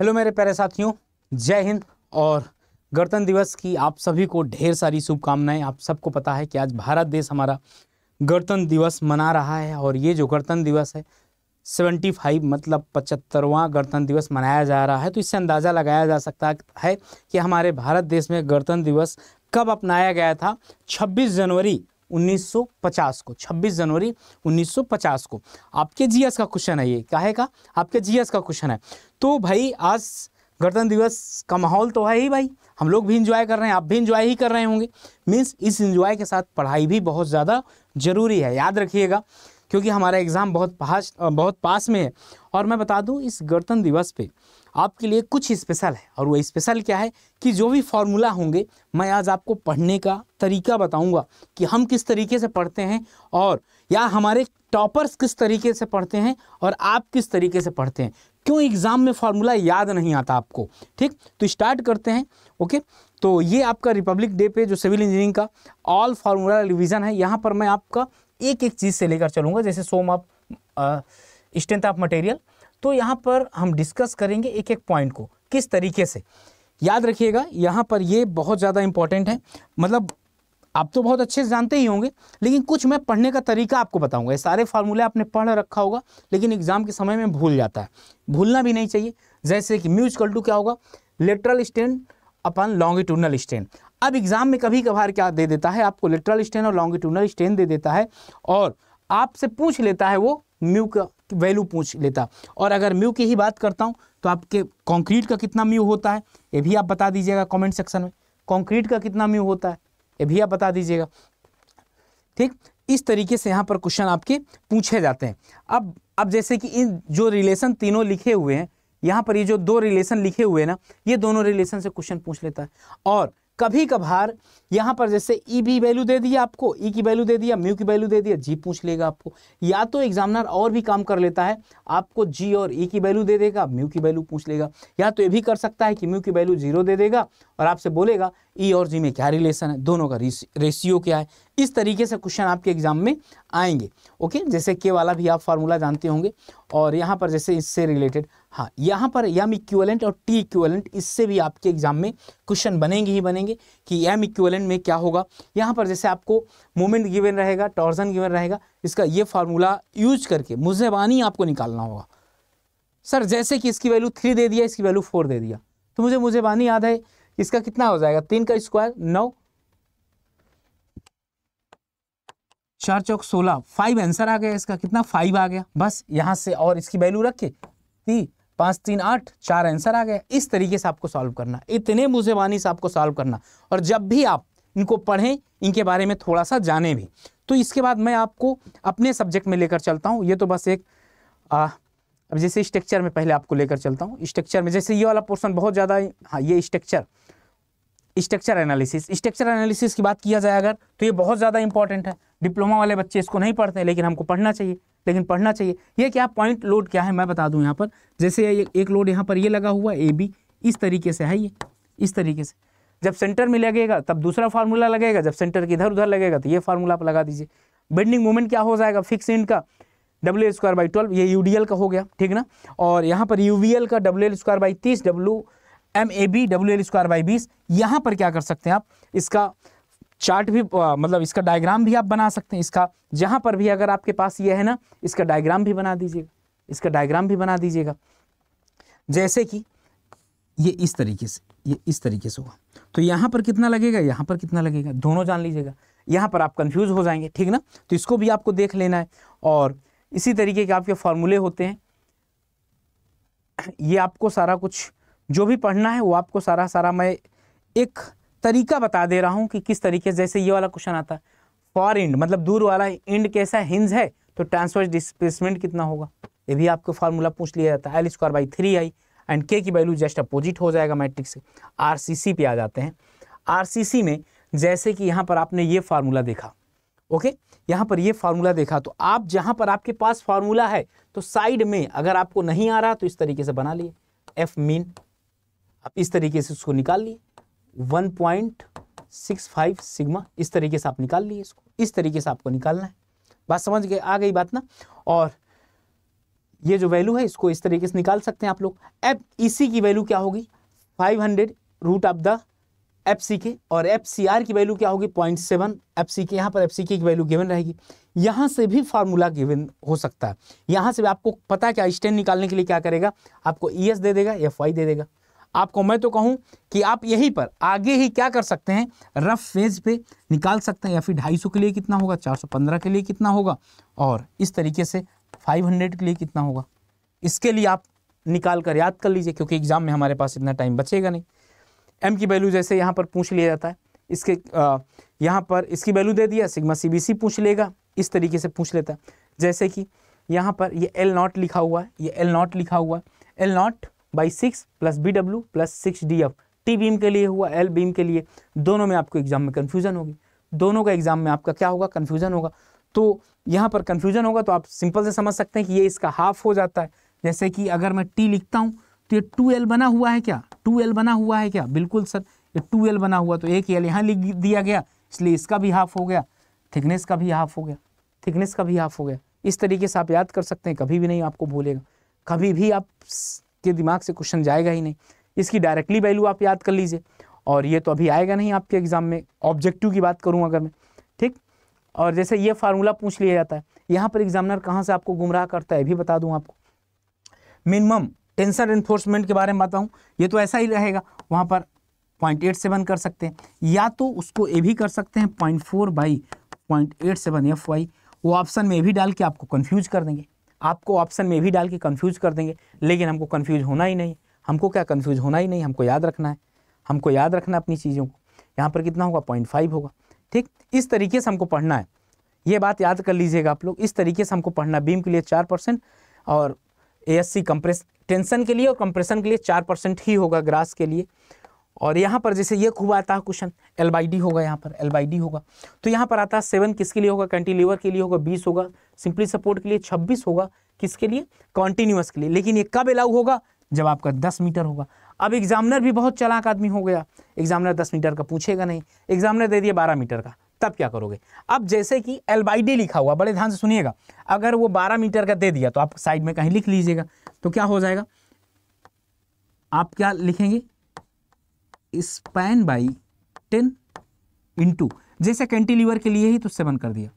hello मेरे प्यारे साथियों जय हिंद और गणतंत्र दिवस की आप सभी को ढेर सारी शुभकामनाएं आप सबको पता है कि आज भारत देश हमारा गणतंत्र दिवस मना रहा है और ये जो गणतंत्र दिवस है सेवेंटी फाइव मतलब पचहत्तरवां गणतंत्र दिवस मनाया जा रहा है तो इससे अंदाज़ा लगाया जा सकता है कि हमारे भारत देश में गणतंत्र दिवस कब अपनाया गया था छब्बीस जनवरी 1950 को 26 जनवरी 1950 को आपके जीएस का क्वेश्चन है ये काहे का आपके जीएस का क्वेश्चन है तो भाई आज गणतंत्र दिवस का माहौल तो है ही भाई हम लोग भी इंजॉय कर रहे हैं आप भी इंजॉय ही कर रहे होंगे मीन्स इस इंजॉय के साथ पढ़ाई भी बहुत ज़्यादा ज़रूरी है याद रखिएगा क्योंकि हमारा एग्ज़ाम बहुत पास बहुत पास में है और मैं बता दूं इस गणतंत्र दिवस पे आपके लिए कुछ स्पेशल है और वो स्पेशल क्या है कि जो भी फॉर्मूला होंगे मैं आज आपको पढ़ने का तरीका बताऊंगा कि हम किस तरीके से पढ़ते हैं और या हमारे टॉपर्स किस तरीके से पढ़ते हैं और आप किस तरीके से पढ़ते हैं क्यों एग्ज़ाम में फार्मूला याद नहीं आता आपको ठीक तो स्टार्ट करते हैं ओके तो ये आपका रिपब्लिक डे पे जो सिविल इंजीनियरिंग का ऑल फार्मूला रिविज़न है यहाँ पर मैं आपका एक एक चीज़ से लेकर चलूँगा जैसे some of strength of material तो यहाँ पर हम डिस्कस करेंगे एक एक पॉइंट को किस तरीके से याद रखिएगा यहाँ पर ये बहुत ज़्यादा इंपॉर्टेंट है मतलब आप तो बहुत अच्छे से जानते ही होंगे लेकिन कुछ मैं पढ़ने का तरीका आपको बताऊंगा ये सारे फार्मूले आपने पढ़ रखा होगा लेकिन एग्जाम के समय में भूल जाता है भूलना भी नहीं चाहिए जैसे कि म्यूजिकल टू क्या होगा लेटरल स्टैंड अपन लॉन्गिट्यूडनल स्टैंड अब एग्जाम में कभी कभार क्या दे देता है आपको लेटरल स्टैंड और लॉन्गिट्यूडनल स्टैंड दे देता है और आपसे पूछ लेता है वो म्यू का वैल्यू पूछ लेता और अगर म्यू की ही बात करता हूँ तो आपके कंक्रीट का कितना म्यू होता है ये भी आप बता दीजिएगा कमेंट सेक्शन में कंक्रीट का कितना म्यू होता है ये भी आप बता दीजिएगा ठीक इस तरीके से यहाँ पर क्वेश्चन आपके पूछे जाते हैं अब अब जैसे कि इन जो रिलेशन तीनों लिखे हुए हैं यहाँ पर ये जो दो रिलेशन लिखे हुए हैं ना ये दोनों रिलेशन से क्वेश्चन पूछ लेता है और कभी कभार यहाँ पर जैसे ई e बी वैल्यू दे दिया आपको ई e की वैल्यू दे दिया म्यू की वैल्यू दे दिया जी पूछ लेगा आपको या तो एग्जामिनर और भी काम कर लेता है आपको जी और ई e की वैल्यू दे देगा म्यू की वैल्यू पूछ लेगा या तो ये भी कर सकता है कि म्यू की वैल्यू जीरो दे देगा और आपसे बोलेगा ई और जी में क्या रिलेशन है दोनों का रेशियो क्या है इस तरीके से क्वेश्चन आपके एग्जाम में आएंगे ओके जैसे के वाला भी आप फार्मूला जानते होंगे और यहाँ पर जैसे इससे रिलेटेड हाँ यहाँ पर एम इक्वलेंट और टी इक्वलेंट इससे भी आपके एग्जाम में क्वेश्चन बनेंगे ही बनेंगे कि एम इक्वलेंट में क्या होगा यहाँ पर जैसे आपको मोमेंट गिवन रहेगा टॉर्जन गिवन रहेगा इसका ये फार्मूला यूज करके मुझेबानी आपको निकालना होगा सर जैसे कि इसकी वैल्यू थ्री दे दिया इसकी वैल्यू फोर दे दिया तो मुझे मुझेबानी याद है इसका कितना हो जाएगा तीन का स्क्वायर नौ चार चौक सोलह फाइव आंसर आ गया इसका कितना फाइव आ गया बस यहाँ से और इसकी वैल्यू रखे के ती पाँच तीन आठ चार आंसर आ गया इस तरीके से आपको सॉल्व करना इतने मुझेवानी से आपको सॉल्व करना और जब भी आप इनको पढ़ें इनके बारे में थोड़ा सा जाने भी तो इसके बाद मैं आपको अपने सब्जेक्ट में लेकर चलता हूँ ये तो बस एक आ, अब जैसे स्ट्रक्चर में पहले आपको लेकर चलता हूँ स्ट्रक्चर में जैसे ये वाला पोर्सन बहुत ज़्यादा हाँ ये structure structure analysis structure analysis की बात किया जाए अगर तो ये बहुत ज़्यादा इंपॉर्टेंट है डिप्लोमा वाले बच्चे इसको नहीं पढ़ते लेकिन हमको पढ़ना चाहिए लेकिन पढ़ना चाहिए ये क्या पॉइंट लोड क्या है मैं बता दूँ यहाँ पर जैसे एक लोड यहाँ पर ये लगा हुआ ए बी इस तरीके से है ये इस तरीके से जब सेंटर में लगेगा तब दूसरा फार्मूला लगेगा जब सेंटर की इधर उधर लगेगा तो ये फार्मूला आप लगा दीजिए बेंडिंग मोमेंट क्या हो जाएगा फिक्स इंड का डब्ल्यू स्क्वायर बाई ट्वेल्व ये यू का हो गया ठीक ना और यहाँ पर यू का डब्ल्यू एल स्क्वायर बाई तीस W M A B W L square by बीस यहाँ पर क्या कर सकते हैं आप इसका चार्ट भी आ, मतलब इसका डायग्राम भी आप बना सकते हैं इसका जहां पर भी अगर आपके पास ये है ना इसका डायग्राम भी बना दीजिएगा इसका डायग्राम भी बना दीजिएगा जैसे कि ये इस तरीके से ये इस तरीके से होगा तो यहाँ पर कितना लगेगा यहाँ पर कितना लगेगा दोनों जान लीजिएगा यहाँ पर आप कंफ्यूज हो जाएंगे ठीक ना तो इसको भी आपको देख लेना है और इसी तरीके के आपके फॉर्मूले होते हैं ये आपको सारा कुछ जो भी पढ़ना है वो आपको सारा सारा मैं एक तरीका बता दे रहा हूं कि किस तरीके से जैसे ये वाला क्वेश्चन आता है फॉर इंड मतलब दूर वाला इंड कैसा हिंज है तो ट्रांसवर्स डिस्प्लेसमेंट कितना होगा ये भी आपको फार्मूला पूछ लिया जाता है L square by three I and K की वैल्यू जस्ट अपोजिट हो जाएगा मैट्रिक्स से आरसीसी पे आ जाते हैं आरसीसी में जैसे कि यहाँ पर आपने ये फार्मूला देखा ओके यहाँ पर ये फार्मूला देखा तो आप जहाँ पर आपके पास फार्मूला है तो साइड में अगर आपको नहीं आ रहा तो इस तरीके से बना लिए एफ मीन आप इस तरीके से उसको निकाल लिए 1.65 सिग्मा इस तरीके से आप निकाल लिए इसको इस तरीके से आपको निकालना है बात समझ गए आ गई बात ना और ये जो वैल्यू है इसको इस तरीके से निकाल सकते हैं आप लोग एफ इसी की वैल्यू क्या होगी 500 hundred root of the F C K और एफ सी आर की वैल्यू क्या होगी पॉइंट सेवन एफ सी के यहाँ पर एफ सी के की वैल्यू गिवन रहेगी यहाँ से भी फार्मूला गिवन हो सकता है यहाँ से भी आपको पता क्या स्टैंड निकालने के लिए क्या करेगा आपको ई e एस दे देगा एफ वाई दे देगा आपको मैं तो कहूँ कि आप यहीं पर आगे ही क्या कर सकते हैं रफ फेज पे निकाल सकते हैं या फिर सौ के लिए कितना होगा 415 के लिए कितना होगा और इस तरीके से 500 के लिए कितना होगा इसके लिए आप निकाल कर याद कर लीजिए क्योंकि एग्ज़ाम में हमारे पास इतना टाइम बचेगा नहीं एम की वैल्यू जैसे यहाँ पर पूछ लिया जाता है इसके यहाँ पर इसकी वैल्यू दे दिया सिग्मा सी पूछ लेगा इस तरीके से पूछ लेता है जैसे कि यहाँ पर ये एल नॉट लिखा हुआ है ये एल नॉट लिखा हुआ है L naught by six plus B W plus six D F T beam के लिए हुआ एल बीम के लिए दोनों में आपको एग्जाम में कन्फ्यूजन होगी दोनों का एग्जाम में आपका क्या होगा कन्फ्यूजन होगा तो यहाँ पर कन्फ्यूजन होगा तो आप सिंपल से समझ सकते हैं कि ये इसका हाफ हो जाता है जैसे कि अगर मैं टी लिखता हूँ तो ये टू एल बना हुआ है क्या टू एल बना हुआ है क्या बिल्कुल सर ये टू एल बना हुआ तो एक एल यहाँ लिख दिया गया इसलिए इसका भी हाफ हो गया थिकनेस का भी हाफ हो गया थिकनेस का भी हाफ हो गया इस तरीके से आप याद कर सकते हैं कभी भी नहीं आपको भूलेगा कभी भी आप आपके दिमाग से क्वेश्चन जाएगा ही नहीं इसकी डायरेक्टली वैल्यू आप याद कर लीजिए और ये तो अभी आएगा नहीं आपके एग्ज़ाम में ऑब्जेक्टिव की बात करूँ अगर मैं ठीक और जैसे ये फार्मूला पूछ लिया जाता है यहाँ पर एग्जामिनर कहाँ से आपको गुमराह करता है भी बता दूँ आपको मिनिमम टेंशन एनफोर्समेंट के बारे में बताऊँ ये तो ऐसा ही रहेगा वहाँ पर पॉइंट एट सेवन कर सकते हैं या तो उसको ए भी कर सकते हैं point four by point eight seven F Y वो ऑप्शन में भी डाल के आपको कन्फ्यूज कर देंगे आपको ऑप्शन में भी डाल के कन्फ्यूज कर देंगे लेकिन हमको कन्फ्यूज होना ही नहीं हमको क्या कन्फ्यूज होना ही नहीं हमको याद रखना है हमको याद रखना अपनी चीज़ों को यहाँ पर कितना होगा पॉइंट फाइव होगा ठीक इस तरीके से हमको पढ़ना है ये बात याद कर लीजिएगा आप लोग इस तरीके से हमको पढ़ना बीम के लिए चार परसेंट और A S C compress tension के लिए और कंप्रेशन के लिए चार परसेंट ही होगा ग्रास के लिए और यहाँ पर जैसे ये खूब आता है क्वेश्चन एल बाई डी होगा यहाँ पर एल बाई डी होगा तो यहाँ पर आता है सेवन किसके लिए होगा कैंटिलीवर के लिए होगा बीस होगा सिंपली सपोर्ट के लिए छब्बीस होगा किसके लिए कॉन्टिन्यूस के लिए लेकिन ये कब अलाउ होगा जब आपका दस मीटर होगा अब एग्जामिनर भी बहुत चलाक आदमी हो गया एग्जामिनर दस मीटर का पूछेगा नहीं एग्जामिनर दे दिया बारह मीटर का तब क्या करोगे अब जैसे कि एल बाई डी लिखा हुआ बड़े ध्यान से सुनिएगा अगर वो बारह मीटर का दे दिया तो आप साइड में कहीं लिख लीजिएगा तो क्या हो जाएगा आप क्या लिखेंगे स्पैन बाई टेन इंटू जैसे कैंटिलीवर के लिए ही तो सेवन कर दिया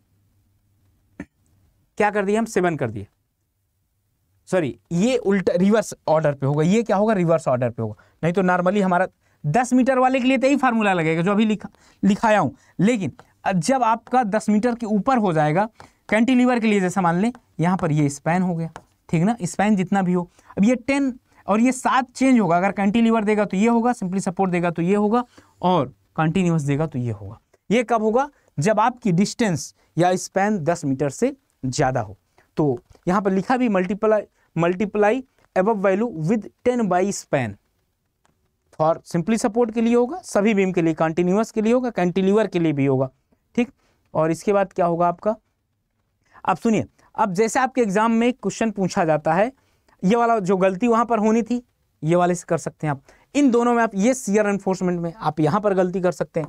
क्या कर दिया हम सेवन कर दिया सॉरी ये उल्टा रिवर्स ऑर्डर पे होगा ये क्या होगा रिवर्स ऑर्डर पे होगा नहीं तो नॉर्मली हमारा दस मीटर वाले के लिए तो यही फार्मूला लगेगा जो अभी लिखा लिखाया हूं लेकिन जब आपका दस मीटर के ऊपर हो जाएगा कैंटिलीवर के लिए जैसा मान लें यहां पर ये स्पैन हो गया ठीक ना स्पैन जितना भी हो अब ये टेन और ये सात चेंज होगा अगर कंटिन्यूवर देगा तो ये होगा सिंपली सपोर्ट देगा तो ये होगा और कंटिन्यूस देगा तो ये होगा ये कब होगा जब आपकी डिस्टेंस या स्पैन दस मीटर से ज़्यादा हो तो यहाँ पर लिखा भी मल्टीप्लाई मल्टीप्लाई एब value with ten by span for simply support के लिए होगा सभी बीम के लिए कंटिन्यूस के लिए होगा कंटिन्यूअर के लिए भी होगा ठीक और इसके बाद क्या होगा आपका आप सुनिए अब जैसे आपके एग्जाम में क्वेश्चन पूछा जाता है ये वाला जो गलती वहाँ पर होनी थी ये वाले से कर सकते हैं आप इन दोनों में आप ये सीयर एनफोर्समेंट में आप यहाँ पर गलती कर सकते हैं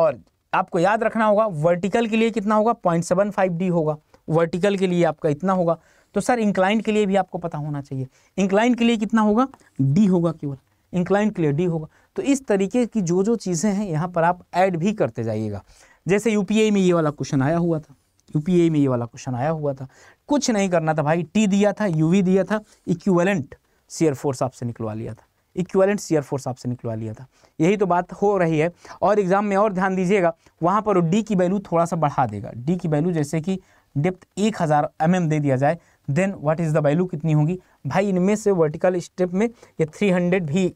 और आपको याद रखना होगा वर्टिकल के लिए कितना होगा पॉइंट सेवन फाइव डी होगा वर्टिकल के लिए आपका इतना होगा तो सर इंक्लाइंट के लिए भी आपको पता होना चाहिए इंक्लाइंट के लिए कितना होगा डी होगा केवल इंक्लाइंट के लिए डी होगा तो इस तरीके की जो जो चीज़ें हैं यहाँ पर आप ऐड भी करते जाइएगा जैसे यूपीए में ये वाला क्वेश्चन आया हुआ था यूपीए में ये वाला क्वेश्चन आया हुआ था कुछ नहीं करना था भाई टी दिया था यूवी दिया था इक्वेलेंट सीयर फोर्स आपसे निकलवा लिया था इक्वेलेंट सीयर फोर्स आपसे निकलवा लिया था यही तो बात हो रही है और एग्ज़ाम में और ध्यान दीजिएगा वहाँ पर डी की वैल्यू थोड़ा सा बढ़ा देगा डी की वैल्यू जैसे कि डेप्थ एक हज़ार एम mm दे दिया जाए then what is the value कितनी होगी भाई इनमें से वर्टिकल स्टेप में या थ्री हंड्रेड भी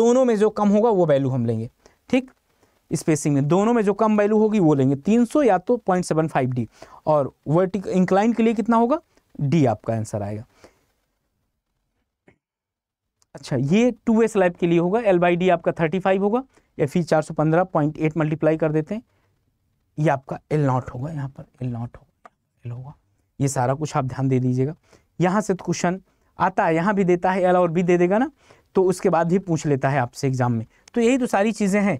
दोनों में जो कम होगा वो वैल्यू हम लेंगे ठीक स्पेसिंग में दोनों में जो कम वैल्यू होगी वो लेंगे 300 या तो फाइव डी और वर्टिक इंक्लाइन के लिए कितना होगा डी आपका आंसर आएगा अच्छा ये टू वे स्लैब के लिए होगा एल बाई डी आपका 35 होगा एफ ई चार सौ पंद्रह पॉइंट एट मल्टीप्लाई कर देते हैं ये आपका एल नॉट होगा यहाँ पर एल नॉट होगा एल होगा ये सारा कुछ आप ध्यान दे दीजिएगा यहाँ से क्वेश्चन तो आता है यहाँ भी देता है एल और बी दे देगा ना तो उसके बाद भी पूछ लेता है आपसे एग्जाम में तो यही तो सारी चीज़ें हैं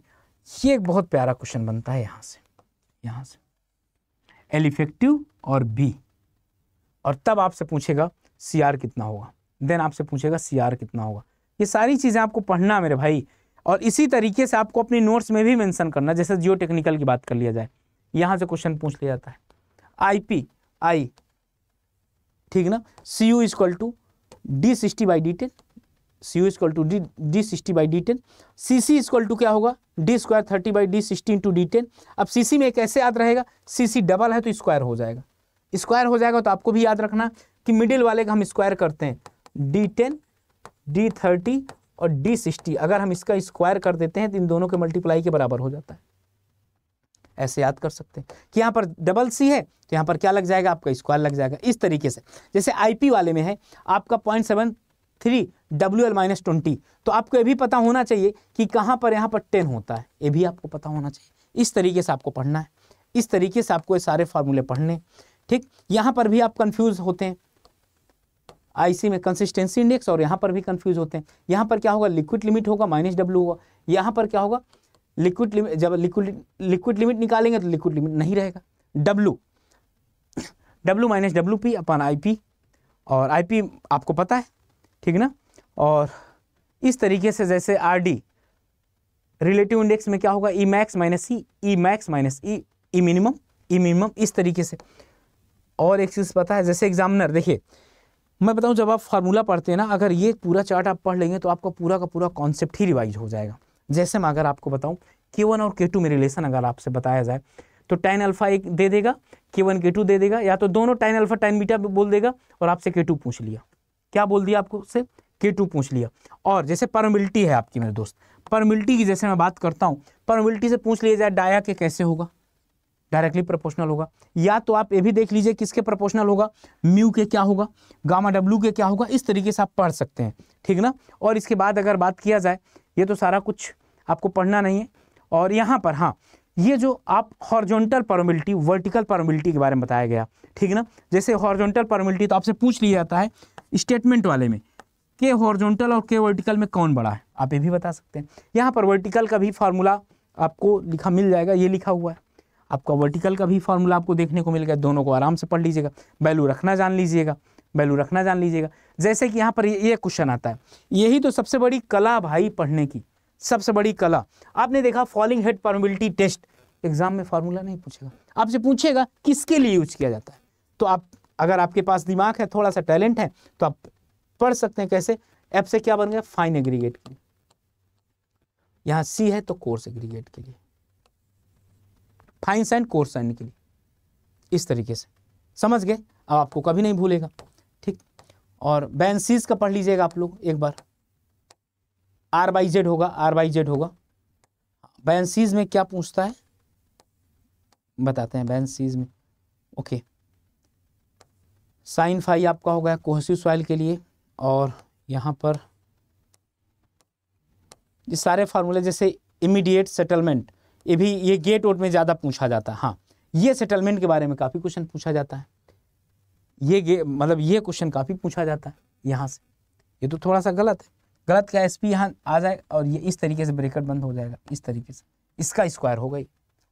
ये एक बहुत प्यारा क्वेश्चन बनता है यहां से यहां से एल इफेक्टिव और बी और तब आपसे पूछेगा सी आर कितना होगा देन आपसे पूछेगा सी आर कितना होगा ये सारी चीज़ें आपको पढ़ना मेरे भाई और इसी तरीके से आपको अपनी नोट्स में भी मेंशन करना जैसे जियो टेक्निकल की बात कर लिया जाए यहां से क्वेश्चन पूछ लिया जाता है आई पी आई ठीक ना C U is equal to D sixty by D ten C U is equal to D D sixty by D ten C C is equal to क्या होगा D square thirty by D sixty into D ten अब C सी में कैसे याद रहेगा सी C double है तो square हो जाएगा स्क्वायर हो जाएगा तो आपको भी याद रखना कि मिडिल वाले का हम स्क्वायर करते हैं डी टेन डी थर्टी और डी सिक्सटी अगर हम इसका स्क्वायर कर देते हैं तो इन दोनों के मल्टीप्लाई के बराबर हो जाता है ऐसे याद कर सकते हैं कि यहाँ पर डबल सी है तो यहाँ पर क्या लग जाएगा आपका स्क्वायर लग जाएगा इस तरीके से जैसे आईपी वाले में है आपका point seven three W L minus twenty तो आपको ये भी पता होना चाहिए कि कहाँ पर यहाँ पर टेन होता है ये भी आपको पता होना चाहिए इस तरीके से आपको पढ़ना है इस तरीके से आपको ये सारे फार्मूले पढ़ने ठीक यहाँ पर भी आप कन्फ्यूज होते हैं आईसी में कंसिस्टेंसी इंडेक्स और यहाँ पर भी कंफ्यूज होते हैं यहाँ पर क्या होगा लिक्विड लिमिट होगा माइनस डब्ल्यू होगा यहाँ पर क्या होगा लिक्विड लिमिट जब लिक्विड लिक्विड लिमिट निकालेंगे तो लिक्विड लिमिट नहीं रहेगा W W minus W P अपन आई पी और आई पी आपको पता है ठीक ना और इस तरीके से जैसे आर डी रिलेटिव इंडेक्स में क्या होगा E max minus C E max minus E E minimum E minimum इस तरीके से और एक चीज़ पता है जैसे एग्जामिनर देखिए मैं बताऊं जब आप फार्मूला पढ़ते हैं ना अगर ये पूरा चार्ट आप पढ़ लेंगे तो आपका पूरा का पूरा कॉन्सेप्ट ही रिवाइज हो जाएगा जैसे मैं अगर आपको बताऊं के वन और के टू में रिलेशन अगर आपसे बताया जाए तो टेन अल्फा एक दे देगा के वन के टू दे देगा या तो दोनों टेन अल्फा टेन बीटा बोल देगा और आपसे के टू पूछ लिया क्या बोल दिया आपको से के टू पूछ लिया और जैसे परमिलिटी है आपकी मेरे दोस्त परमिलिटी की जैसे मैं बात करता हूँ परमिलिटी से पूछ लिया जाए डाया के कैसे होगा डायरेक्टली प्रोपोर्शनल होगा या तो आप ये भी देख लीजिए किसके प्रोपोर्शनल होगा म्यू के क्या होगा गामा डब्ल्यू के क्या होगा इस तरीके से आप पढ़ सकते हैं ठीक ना और इसके बाद अगर बात किया जाए ये तो सारा कुछ आपको पढ़ना नहीं है और यहाँ पर हाँ ये जो आप हॉर्जोंटल परमिलिटी वर्टिकल परमिलिटी के बारे में बताया गया ठीक ना जैसे हॉर्जोंटल परमिलिटी तो आपसे पूछ लिया जाता है स्टेटमेंट वाले में के हॉर्जोंटल और के वर्टिकल में कौन बड़ा है आप ये भी बता सकते हैं यहाँ पर वर्टिकल का भी फार्मूला आपको लिखा मिल जाएगा ये लिखा हुआ है आपका वर्टिकल का भी फार्मूला आपको देखने को मिल गया दोनों को आराम से पढ़ लीजिएगा वैल्यू रखना जान लीजिएगा वैल्यू रखना जान लीजिएगा जैसे कि यहाँ पर ये क्वेश्चन आता है यही तो सबसे बड़ी कला भाई पढ़ने की सबसे बड़ी कला आपने देखा falling head permeability test exam में फार्मूला नहीं पूछेगा आपसे पूछेगा किसके लिए यूज किया जाता है तो आप अगर आपके पास दिमाग है थोड़ा सा टैलेंट है तो आप पढ़ सकते हैं कैसे एफ से क्या बन गया फाइन एग्रीगेट तो के लिए यहां सी है तो कोर्स एग्रीगेट के लिए फाइन साइन कोर्स साइन के लिए इस तरीके से समझ गए अब आपको कभी नहीं भूलेगा ठीक और बैंसीज का पढ़ लीजिएगा आप लोग एक बार आर बाई जेड होगा आर बाई जेड होगा बैंसीज में क्या पूछता है बताते हैं बैंसीज में ओके साइन फाइव आपका हो गया कोहसिव सॉइल के लिए और यहाँ पर ये सारे फार्मूले जैसे इमीडिएट सेटलमेंट ये भी ये गेट वोट में ज़्यादा पूछा जाता है हाँ ये सेटलमेंट के बारे में काफ़ी क्वेश्चन पूछा जाता है ये मतलब ये क्वेश्चन काफ़ी पूछा जाता है यहाँ से ये तो थोड़ा सा गलत है गलत क्या एस पी यहाँ आ जाएगा और ये इस तरीके से ब्रेकेट बंद हो जाएगा इस तरीके से इसका स्क्वायर होगा ही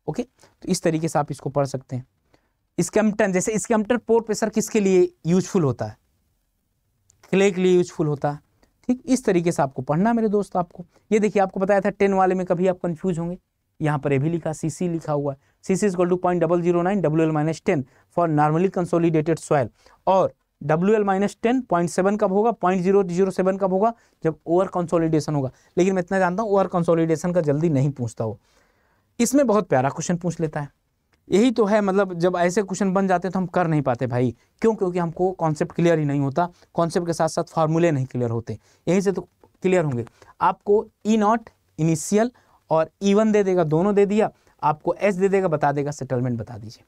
ओके तो इस तरीके से आप इसको पढ़ सकते हैं स्केम्पटन जैसे स्केम्पटन पोर प्रेशर किसके लिए यूजफुल होता है क्ले के लिए यूजफुल होता है ठीक इस तरीके से आपको पढ़ना मेरे दोस्त आपको ये देखिए आपको बताया था टेन वाले में कभी आप कंफ्यूज होंगे यहाँ पर ये भी लिखा सी सी लिखा हुआ है C C equal to point double zero nine W L minus ten for normally consolidated soil और W L minus ten point seven कब होगा पॉइंट जीरो जीरो सेवन कब होगा जब ओवर कंसोलिडेशन होगा लेकिन मैं इतना जानता हूँ ओवर कंसोलिडेशन का जल्दी नहीं पूछता हो इसमें बहुत प्यारा क्वेश्चन पूछ लेता है यही तो है मतलब जब ऐसे क्वेश्चन बन जाते हैं तो हम कर नहीं पाते भाई क्यों क्योंकि हमको कॉन्सेप्ट क्लियर ही नहीं होता कॉन्सेप्ट के साथ साथ फार्मूले नहीं क्लियर होते यहीं से तो क्लियर होंगे आपको ई नॉट इनिशियल और ई e वन दे देगा दोनों दे दिया आपको एस दे देगा बता देगा सेटलमेंट बता दीजिए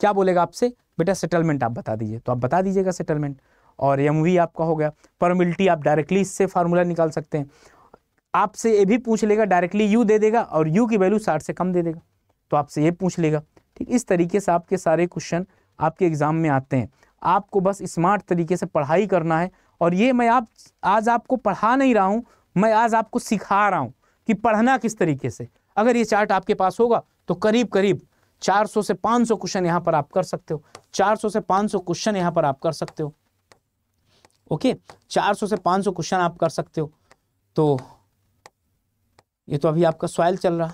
क्या बोलेगा आपसे बेटा सेटलमेंट आप बता दीजिए तो आप बता दीजिएगा सेटलमेंट और एम वी आपका हो गया परमिलिटी आप डायरेक्टली इससे फार्मूला निकाल सकते हैं आपसे ये भी पूछ लेगा डायरेक्टली यू दे देगा और यू की वैल्यू साठ से कम दे देगा तो आपसे ये पूछ लेगा ठीक इस तरीके से आपके सारे क्वेश्चन आपके एग्ज़ाम में आते हैं आपको बस स्मार्ट तरीके से पढ़ाई करना है और ये मैं आप आज आपको पढ़ा नहीं रहा हूँ मैं आज आपको सिखा रहा हूँ कि पढ़ना किस तरीके से अगर ये चार्ट आपके पास होगा तो करीब करीब 400 से 500 क्वेश्चन यहाँ पर आप कर सकते हो 400 से 500 क्वेश्चन यहाँ पर आप कर सकते हो ओके 400 से 500 क्वेश्चन आप कर सकते हो तो ये तो अभी आपका सॉइल चल रहा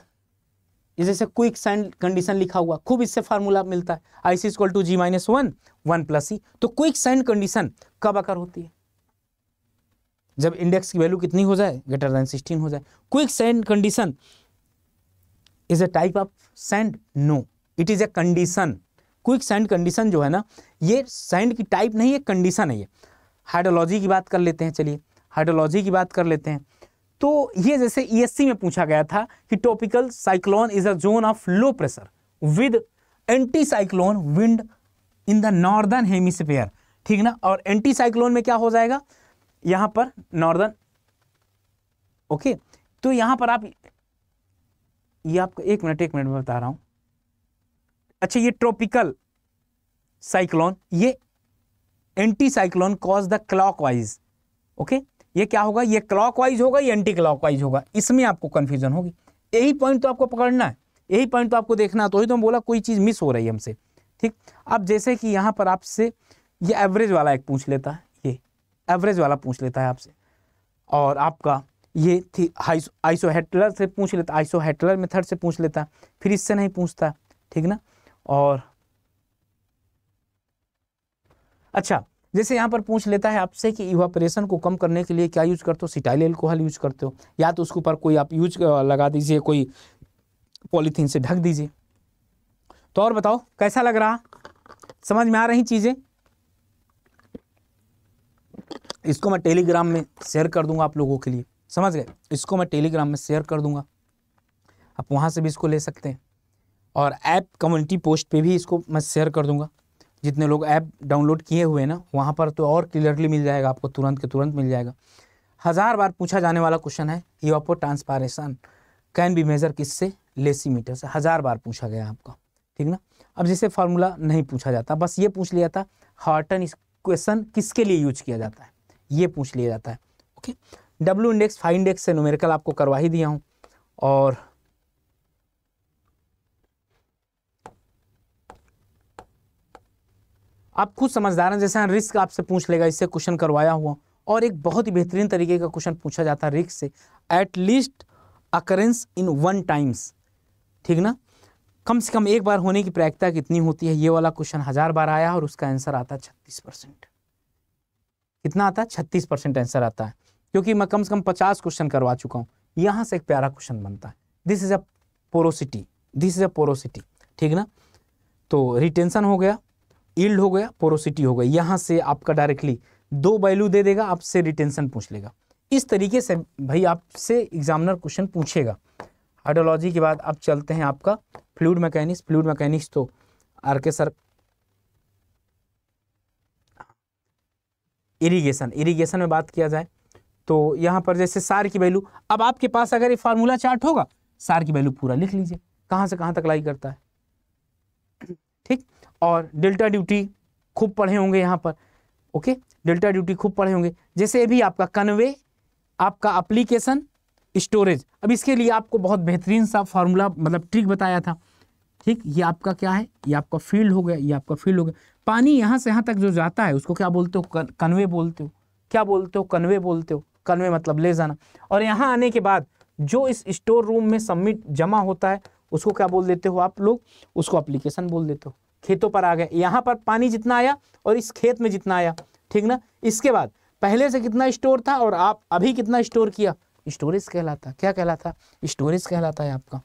जैसे क्विक सैंड कंडीशन लिखा हुआ खूब इससे फार्मूला मिलता है I C to G minus one one plus C तो क्विक सैंड कंडीशन कब आकर होती है जब इंडेक्स की वैल्यू कितनी हो जाए ग्रेटर देन सिक्सटीन हो जाए quick sand condition is a type of sand no it is a condition quick sand condition जो है ना ये सैंड की टाइप नहीं है कंडीशन है ये हाइड्रोलॉजी की बात कर लेते हैं चलिए हाइड्रोलॉजी की बात कर लेते हैं तो ये जैसे ईएससी e में पूछा गया था कि tropical cyclone is a zone of low pressure with anti cyclone wind in the northern hemisphere ठीक ना और एंटी साइक्लोन में क्या हो जाएगा यहां पर नॉर्दर्न ओके तो यहां पर आप ये आपको एक मिनट एक मिनट में बता रहा हूं अच्छा ये ट्रॉपिकल साइक्लोन ये anti cyclone cause the clockwise okay ये क्या होगा ये क्लॉकवाइज होगा या एंटी क्लॉकवाइज होगा इसमें आपको कन्फ्यूजन होगी यही पॉइंट तो आपको पकड़ना है यही पॉइंट तो आपको देखना है तो ही तो बोला कोई चीज़ मिस हो रही है हमसे ठीक अब जैसे कि यहाँ पर आपसे ये एवरेज वाला एक पूछ लेता है ये एवरेज वाला पूछ लेता है आपसे और आपका ये थी आइसो हेटलर से पूछ लेता आइसो हेटलर मेथड से पूछ लेता फिर इससे नहीं पूछता ठीक ना और अच्छा जैसे यहाँ पर पूछ लेता है आपसे कि इवापरेशन को कम करने के लिए क्या यूज करते हो सिटाइल एल्कोहल यूज करते हो या तो उसके ऊपर कोई आप यूज लगा दीजिए कोई पॉलीथीन से ढक दीजिए तो और बताओ कैसा लग रहा समझ में आ रही चीज़ें इसको मैं टेलीग्राम में शेयर कर दूंगा आप लोगों के लिए समझ गए इसको मैं टेलीग्राम में शेयर कर दूंगा आप वहाँ से भी इसको ले सकते हैं और ऐप कम्युनिटी पोस्ट पे भी इसको मैं शेयर कर दूंगा जितने लोग ऐप डाउनलोड किए हुए ना वहाँ पर तो और क्लियरली मिल जाएगा आपको तुरंत के तुरंत मिल जाएगा हज़ार बार पूछा जाने वाला क्वेश्चन है evapotranspiration can be measure किससे लेसी मीटर से हज़ार बार पूछा गया आपका ठीक ना अब जैसे फार्मूला नहीं पूछा जाता बस ये पूछ लिया था हार्टन क्वेश्चन किसके लिए यूज किया जाता है ये पूछ लिया जाता है okay W index phi index से नोमेरिकल आपको करवा ही दिया हूँ और आप खुद समझदार हैं जैसे रिस्क आपसे पूछ लेगा इससे क्वेश्चन करवाया हुआ और एक बहुत ही बेहतरीन तरीके का क्वेश्चन पूछा जाता है रिस्क से at least occurrence in one times ठीक ना कम से कम एक बार होने की प्रायिकता कितनी होती है ये वाला क्वेश्चन हज़ार बार आया और उसका आंसर आता है छत्तीस परसेंट कितना आता है छत्तीस परसेंट आंसर आता है क्योंकि मैं कम से कम पचास क्वेश्चन करवा चुका हूँ यहाँ से एक प्यारा क्वेश्चन बनता है this is a porosity this is a porosity ठीक ना तो रिटेंशन हो गया ईल्ड हो गया पोरोसिटी हो गई यहाँ से आपका डायरेक्टली दो वैल्यू दे देगा आपसे रिटेंशन पूछ लेगा इस तरीके से भाई आपसे एग्जामिनर क्वेश्चन पूछेगा हाइड्रोलॉजी के बाद अब चलते हैं आपका फ्लूड मैकेनिक्स फ्लूड मैकेनिक्स तो R K sir irrigation irrigation में बात किया जाए तो यहाँ पर जैसे सार की वैल्यू अब आपके पास अगर ये फार्मूला चार्ट होगा सार की वैल्यू पूरा लिख लीजिए कहाँ से कहाँ तक लाई करता है ठीक और डेल्टा ड्यूटी खूब पढ़े होंगे यहाँ पर ओके डेल्टा ड्यूटी खूब पढ़े होंगे जैसे भी आपका कन्वे आपका अप्लीकेशन स्टोरेज अब इसके लिए आपको बहुत बेहतरीन सा फार्मूला मतलब ट्रिक बताया था ठीक ये आपका क्या है ये आपका फील्ड हो गया ये आपका फील्ड हो गया पानी यहाँ से यहाँ तक जो जाता है उसको क्या बोलते हो कन्वे बोलते हो क्या बोलते हो कन्वे बोलते हो कन्वे मतलब ले जाना और यहाँ आने के बाद जो इस स्टोर रूम में सबमिट जमा होता है उसको क्या बोल देते हो आप लोग उसको अप्लीकेशन बोल देते हो खेतों पर आ गए यहाँ पर पानी जितना आया और इस खेत में जितना आया ठीक ना इसके बाद पहले से कितना स्टोर था और आप अभी कितना स्टोर किया स्टोरेज कहलाता क्या कहलाता स्टोरेज कहलाता है आपका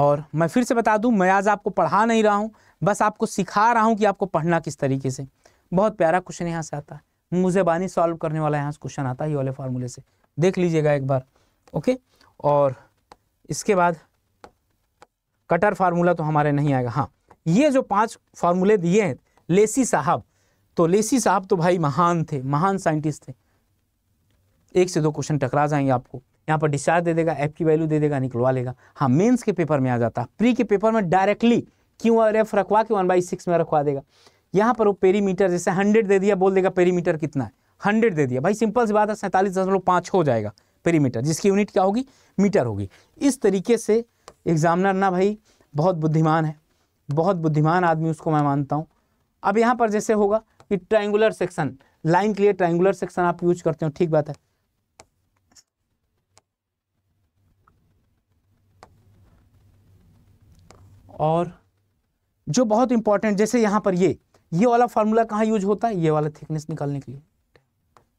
और मैं फिर से बता दूं मैं आज आपको पढ़ा नहीं रहा हूं बस आपको सिखा रहा हूं कि आपको पढ़ना किस तरीके से बहुत प्यारा क्वेश्चन यहाँ से आता है मुझे बानी सॉल्व करने वाला यहाँ से क्वेश्चन आता है ये वाले फार्मूले से देख लीजिएगा एक बार ओके और इसके बाद कटर फार्मूला तो हमारे नहीं आएगा हाँ ये जो पांच फार्मूले दिए हैं लेसी साहब तो लेसी साहब तो भाई महान थे महान साइंटिस्ट थे एक से दो क्वेश्चन टकरा जाएंगे आपको यहाँ पर डिस्चार्ज दे देगा एफ की वैल्यू दे देगा निकलवा लेगा हाँ मेंस के पेपर में आ जाता है प्री के पेपर में डायरेक्टली क्यू आर एफ रखवा के वन बाई सिक्स में रखवा देगा यहाँ पर वो पेरीमीटर जैसे हंड्रेड दे दिया बोल देगा पेरीमीटर कितना है हंड्रेड दे दिया भाई सिंपल सी बात है सैंतालीस दशमलव पाँच हो जाएगा पेरीमीटर जिसकी यूनिट क्या होगी मीटर होगी इस तरीके से एग्जामिनर ना भाई बहुत बुद्धिमान है बहुत बुद्धिमान आदमी उसको मैं मानता हूँ अब यहाँ पर जैसे होगा कि ट्राइंगुलर सेक्शन लाइन के लिए ट्राइंगुलर सेक्शन आप यूज करते हो ठीक बात है और जो बहुत इंपॉर्टेंट जैसे यहां पर ये ये वाला फॉर्मूला कहाँ यूज होता है ये वाला थिकनेस निकालने के लिए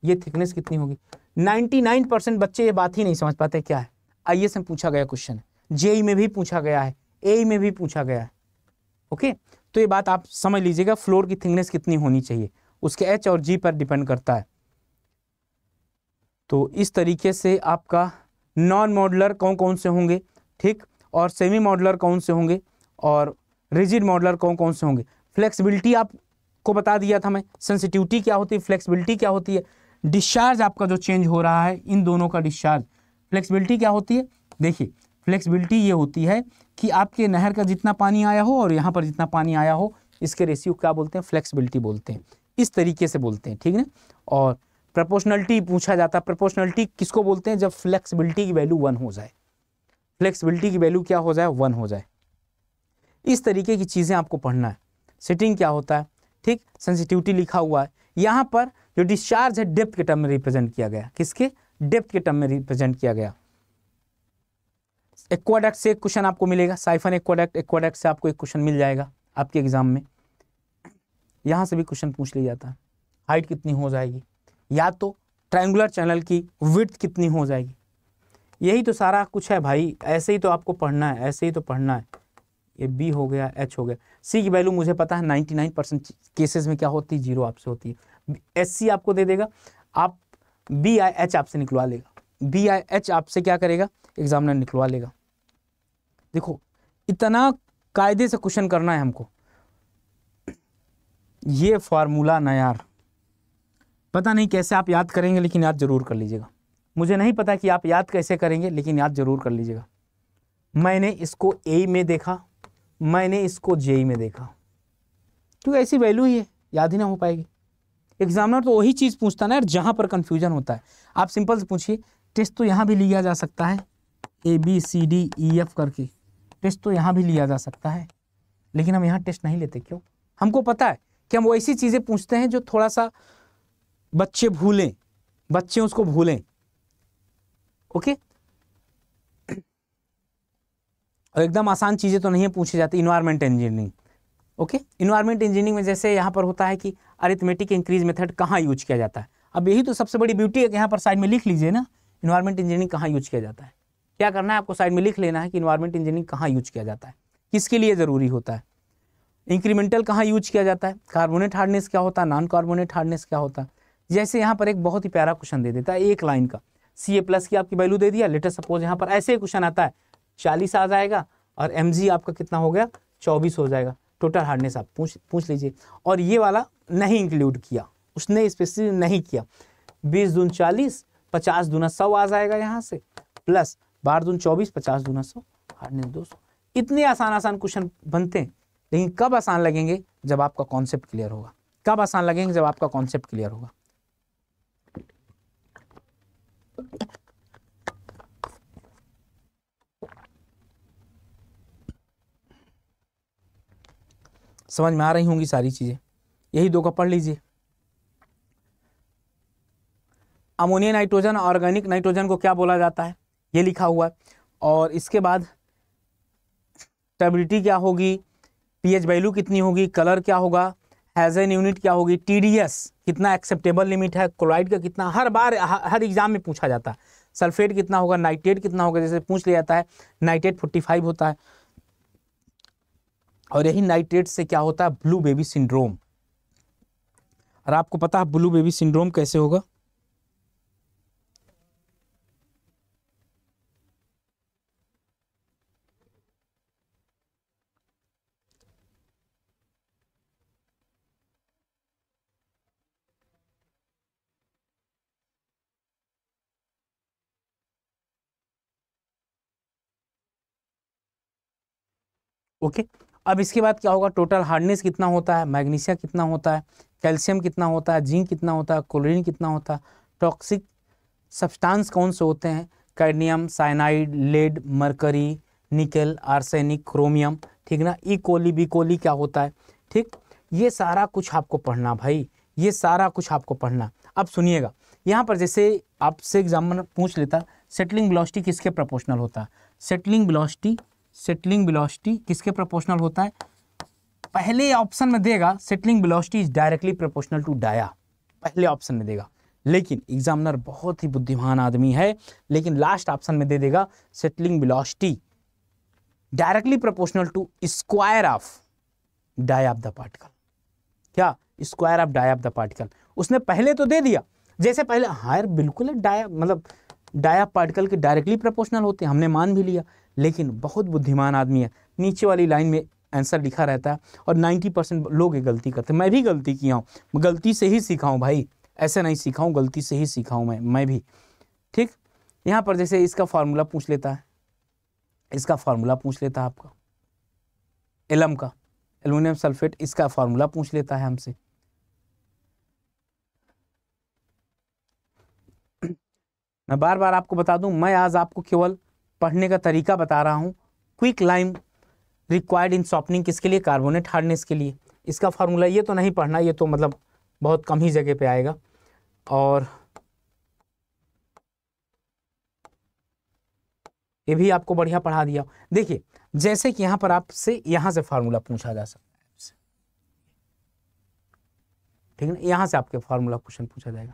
ये थिकनेस कितनी होगी 99 परसेंट बच्चे ये बात ही नहीं समझ पाते क्या है आइए से पूछा गया क्वेश्चन जेई e में भी पूछा गया है ए e में भी पूछा गया है ओके तो ये बात आप समझ लीजिएगा फ्लोर की थिकनेस कितनी होनी चाहिए उसके एच और जी पर डिपेंड करता है तो इस तरीके से आपका नॉन मॉडलर कौन कौन से होंगे ठीक और सेमी मॉडलर कौन से होंगे और रिजिड मॉडलर कौन कौन से होंगे फ्लेक्सिबिलिटी आपको बता दिया था मैं सेंसिटिविटी क्या होती है फ्लेक्सिबिलिटी क्या होती है डिस्चार्ज आपका जो चेंज हो रहा है इन दोनों का डिस्चार्ज फ्लेक्सिबिलिटी क्या होती है देखिए फ्लेक्सिबिलिटी ये होती है कि आपके नहर का जितना पानी आया हो और यहाँ पर जितना पानी आया हो इसके रेशियो क्या बोलते हैं फ्लेक्सिबिलिटी बोलते हैं इस तरीके से बोलते हैं ठीक है और प्रपोशनलिटी पूछा जाता है प्रपोशनलिटी किसको बोलते हैं जब फ्लेक्सिबिलिटी की वैल्यू वन हो जाए फ्लेक्सिबिलिटी की वैल्यू क्या हो जाए वन हो जाए इस तरीके की चीज़ें आपको पढ़ना है सेटिंग क्या होता है ठीक सेंसिटिविटी लिखा हुआ है यहाँ पर जो डिस्चार्ज है डेप्थ के टर्म में रिप्रेजेंट किया गया किसके डेप्थ के टर्म में रिप्रेजेंट किया गया एक्वाडक्ट से एक क्वेश्चन आपको मिलेगा साइफन एक्वाडक्ट एक्वाडक्ट से आपको एक क्वेश्चन मिल जाएगा आपके एग्जाम में यहाँ से भी क्वेश्चन पूछ लिया जाता है हाइट कितनी हो जाएगी या तो ट्रायंगुलर चैनल की विथ कितनी हो जाएगी यही तो सारा कुछ है भाई ऐसे ही तो आपको पढ़ना है ऐसे ही तो पढ़ना है ये बी हो गया एच हो गया सी की वैल्यू मुझे पता है नाइन परसेंट केसेज में क्या होती है जीरो आपसे होती है एस सी आपको दे देगा आप बी आई एच आपसे निकलवा लेगा बी आई एच आपसे क्या करेगा एग्जामिनर निकलवा लेगा देखो इतना कायदे से क्वेश्चन करना है हमको ये फार्मूला ना यार पता नहीं कैसे आप याद करेंगे लेकिन याद ज़रूर कर लीजिएगा मुझे नहीं पता कि आप याद कैसे करेंगे लेकिन याद ज़रूर कर लीजिएगा मैंने इसको ए में देखा मैंने इसको जे में देखा क्योंकि तो ऐसी वैल्यू ही है याद ही ना हो पाएगी एग्जामिनर तो वही चीज़ पूछता ना यार जहाँ पर कन्फ्यूजन होता है आप सिंपल से पूछिए टेस्ट तो यहाँ भी लिया जा सकता है A B C D E F करके टेस्ट तो यहाँ भी लिया जा सकता है लेकिन हम यहाँ टेस्ट नहीं लेते क्यों हमको पता है कि हम वो ऐसी चीज़ें पूछते हैं जो थोड़ा सा बच्चे भूलें बच्चे उसको भूलें ओके और एकदम आसान चीज़ें तो नहीं है पूछी जाती environment engineering okay environment engineering में जैसे यहाँ पर होता है कि अरिथमेटिक इंक्रीज मेथड कहाँ यूज किया जाता है अब यही तो सबसे बड़ी ब्यूटी है कि यहाँ पर साइड में लिख लीजिए ना इन्वायरमेंट इंजीनियरिंग कहाँ यूज किया जाता है क्या करना है आपको साइड में लिख लेना है कि इन्वायरमेंट इंजीनियरिंग कहाँ यूज किया जाता है किसके लिए ज़रूरी होता है इंक्रीमेंटल कहाँ यूज किया जाता है कार्बोनेट हार्डनेस क्या होता है नॉन कार्बोनेट हार्डनेस क्या होता है जैसे यहाँ पर एक बहुत ही प्यारा क्वेश्चन दे देता है एक लाइन का सी ए प्लस की आपकी वैल्यू दे दिया लेटर सपोज यहाँ पर ऐसे क्वेश्चन आता है चालीस आ जाएगा और एम जी आपका कितना हो गया चौबीस हो जाएगा टोटल हार्डनेस आप पूछ पूछ लीजिए और ये वाला नहीं इंक्लूड किया उसने स्पेसिफिक नहीं किया बीस जून चालीस पचास दूना सौ आ जाएगा यहाँ से प्लस बारह दून चौबीस पचास दूना सौ आठ दो सौ इतने आसान आसान क्वेश्चन बनते हैं लेकिन कब आसान लगेंगे जब आपका कॉन्सेप्ट क्लियर होगा कब आसान लगेंगे जब आपका कॉन्सेप्ट क्लियर होगा समझ में आ रही होंगी सारी चीज़ें यही दो का पढ़ लीजिए अमोनिया नाइट्रोजन ऑर्गेनिक नाइट्रोजन को क्या बोला जाता है ये लिखा हुआ है और इसके बाद स्टेबिलिटी क्या होगी पीएच वैल्यू कितनी होगी कलर क्या होगा एन यूनिट क्या होगी टीडीएस कितना एक्सेप्टेबल लिमिट है क्लोराइड का कितना हर बार हर एग्जाम में पूछा जाता है सल्फेट कितना होगा नाइट्रेट कितना होगा जैसे पूछ लिया जाता है नाइट्रेट फोर्टी फाइव होता है और यही नाइट्रेट से क्या होता है ब्लू बेबी सिंड्रोम और आपको पता है ब्लू बेबी सिंड्रोम कैसे होगा ओके अब इसके बाद क्या होगा टोटल हार्डनेस कितना होता है मैग्नीशिया कितना होता है कैल्शियम कितना होता है जिंक कितना होता है क्लोरीन कितना होता है टॉक्सिक सब्सटेंस कौन से होते हैं cadmium cyanide lead mercury nickel arsenic chromium ठीक ना ई कोली बी कोली क्या होता है ठीक ये सारा कुछ आपको पढ़ना भाई ये सारा कुछ आपको पढ़ना अब सुनिएगा यहाँ पर जैसे आपसे एग्जाम पूछ लेता सेटलिंग ब्लॉस्टी किसके प्रपोशनल होता है सेटलिंग ब्लॉस्टी सेटलिंग वेलोसिटी किसके प्रोपोर्शनल होता है पहले ऑप्शन में देगा settling velocity is directly proportional to dia पहले ऑप्शन में देगा लेकिन एग्जामिनर बहुत ही बुद्धिमान आदमी है लेकिन लास्ट ऑप्शन में दे देगा settling velocity directly proportional to square of dia of the particle क्या square of dia of the particle उसने पहले तो दे दिया जैसे पहले हायर यार बिल्कुल डाया मतलब डाया पार्टिकल के डायरेक्टली प्रोपोर्शनल होते हैं हमने मान भी लिया लेकिन बहुत बुद्धिमान आदमी है नीचे वाली लाइन में आंसर लिखा रहता है और 90 परसेंट लोग ये गलती करते हैं मैं भी गलती किया हूँ गलती से ही सिखाऊँ भाई ऐसे नहीं सिखाऊँ गलती से ही सिखाऊँ मैं मैं भी ठीक यहाँ पर जैसे इसका फार्मूला पूछ लेता है इसका फार्मूला पूछ लेता है आपका एलम का एलुमिनियम सल्फेट इसका फार्मूला पूछ लेता है हमसे मैं बार बार आपको बता दूं मैं आज आपको केवल पढ़ने का तरीका बता रहा हूँ quick lime required in softening किसके लिए कार्बोनेट हार्डनेस के लिए इसका फार्मूला ये तो नहीं पढ़ना ये तो मतलब बहुत कम ही जगह पे आएगा और ये भी आपको बढ़िया पढ़ा दिया देखिए जैसे कि यहाँ पर आपसे यहाँ से फार्मूला पूछा जा सकता है ठीक है ना यहाँ से आपके फार्मूला क्वेश्चन पूछा जाएगा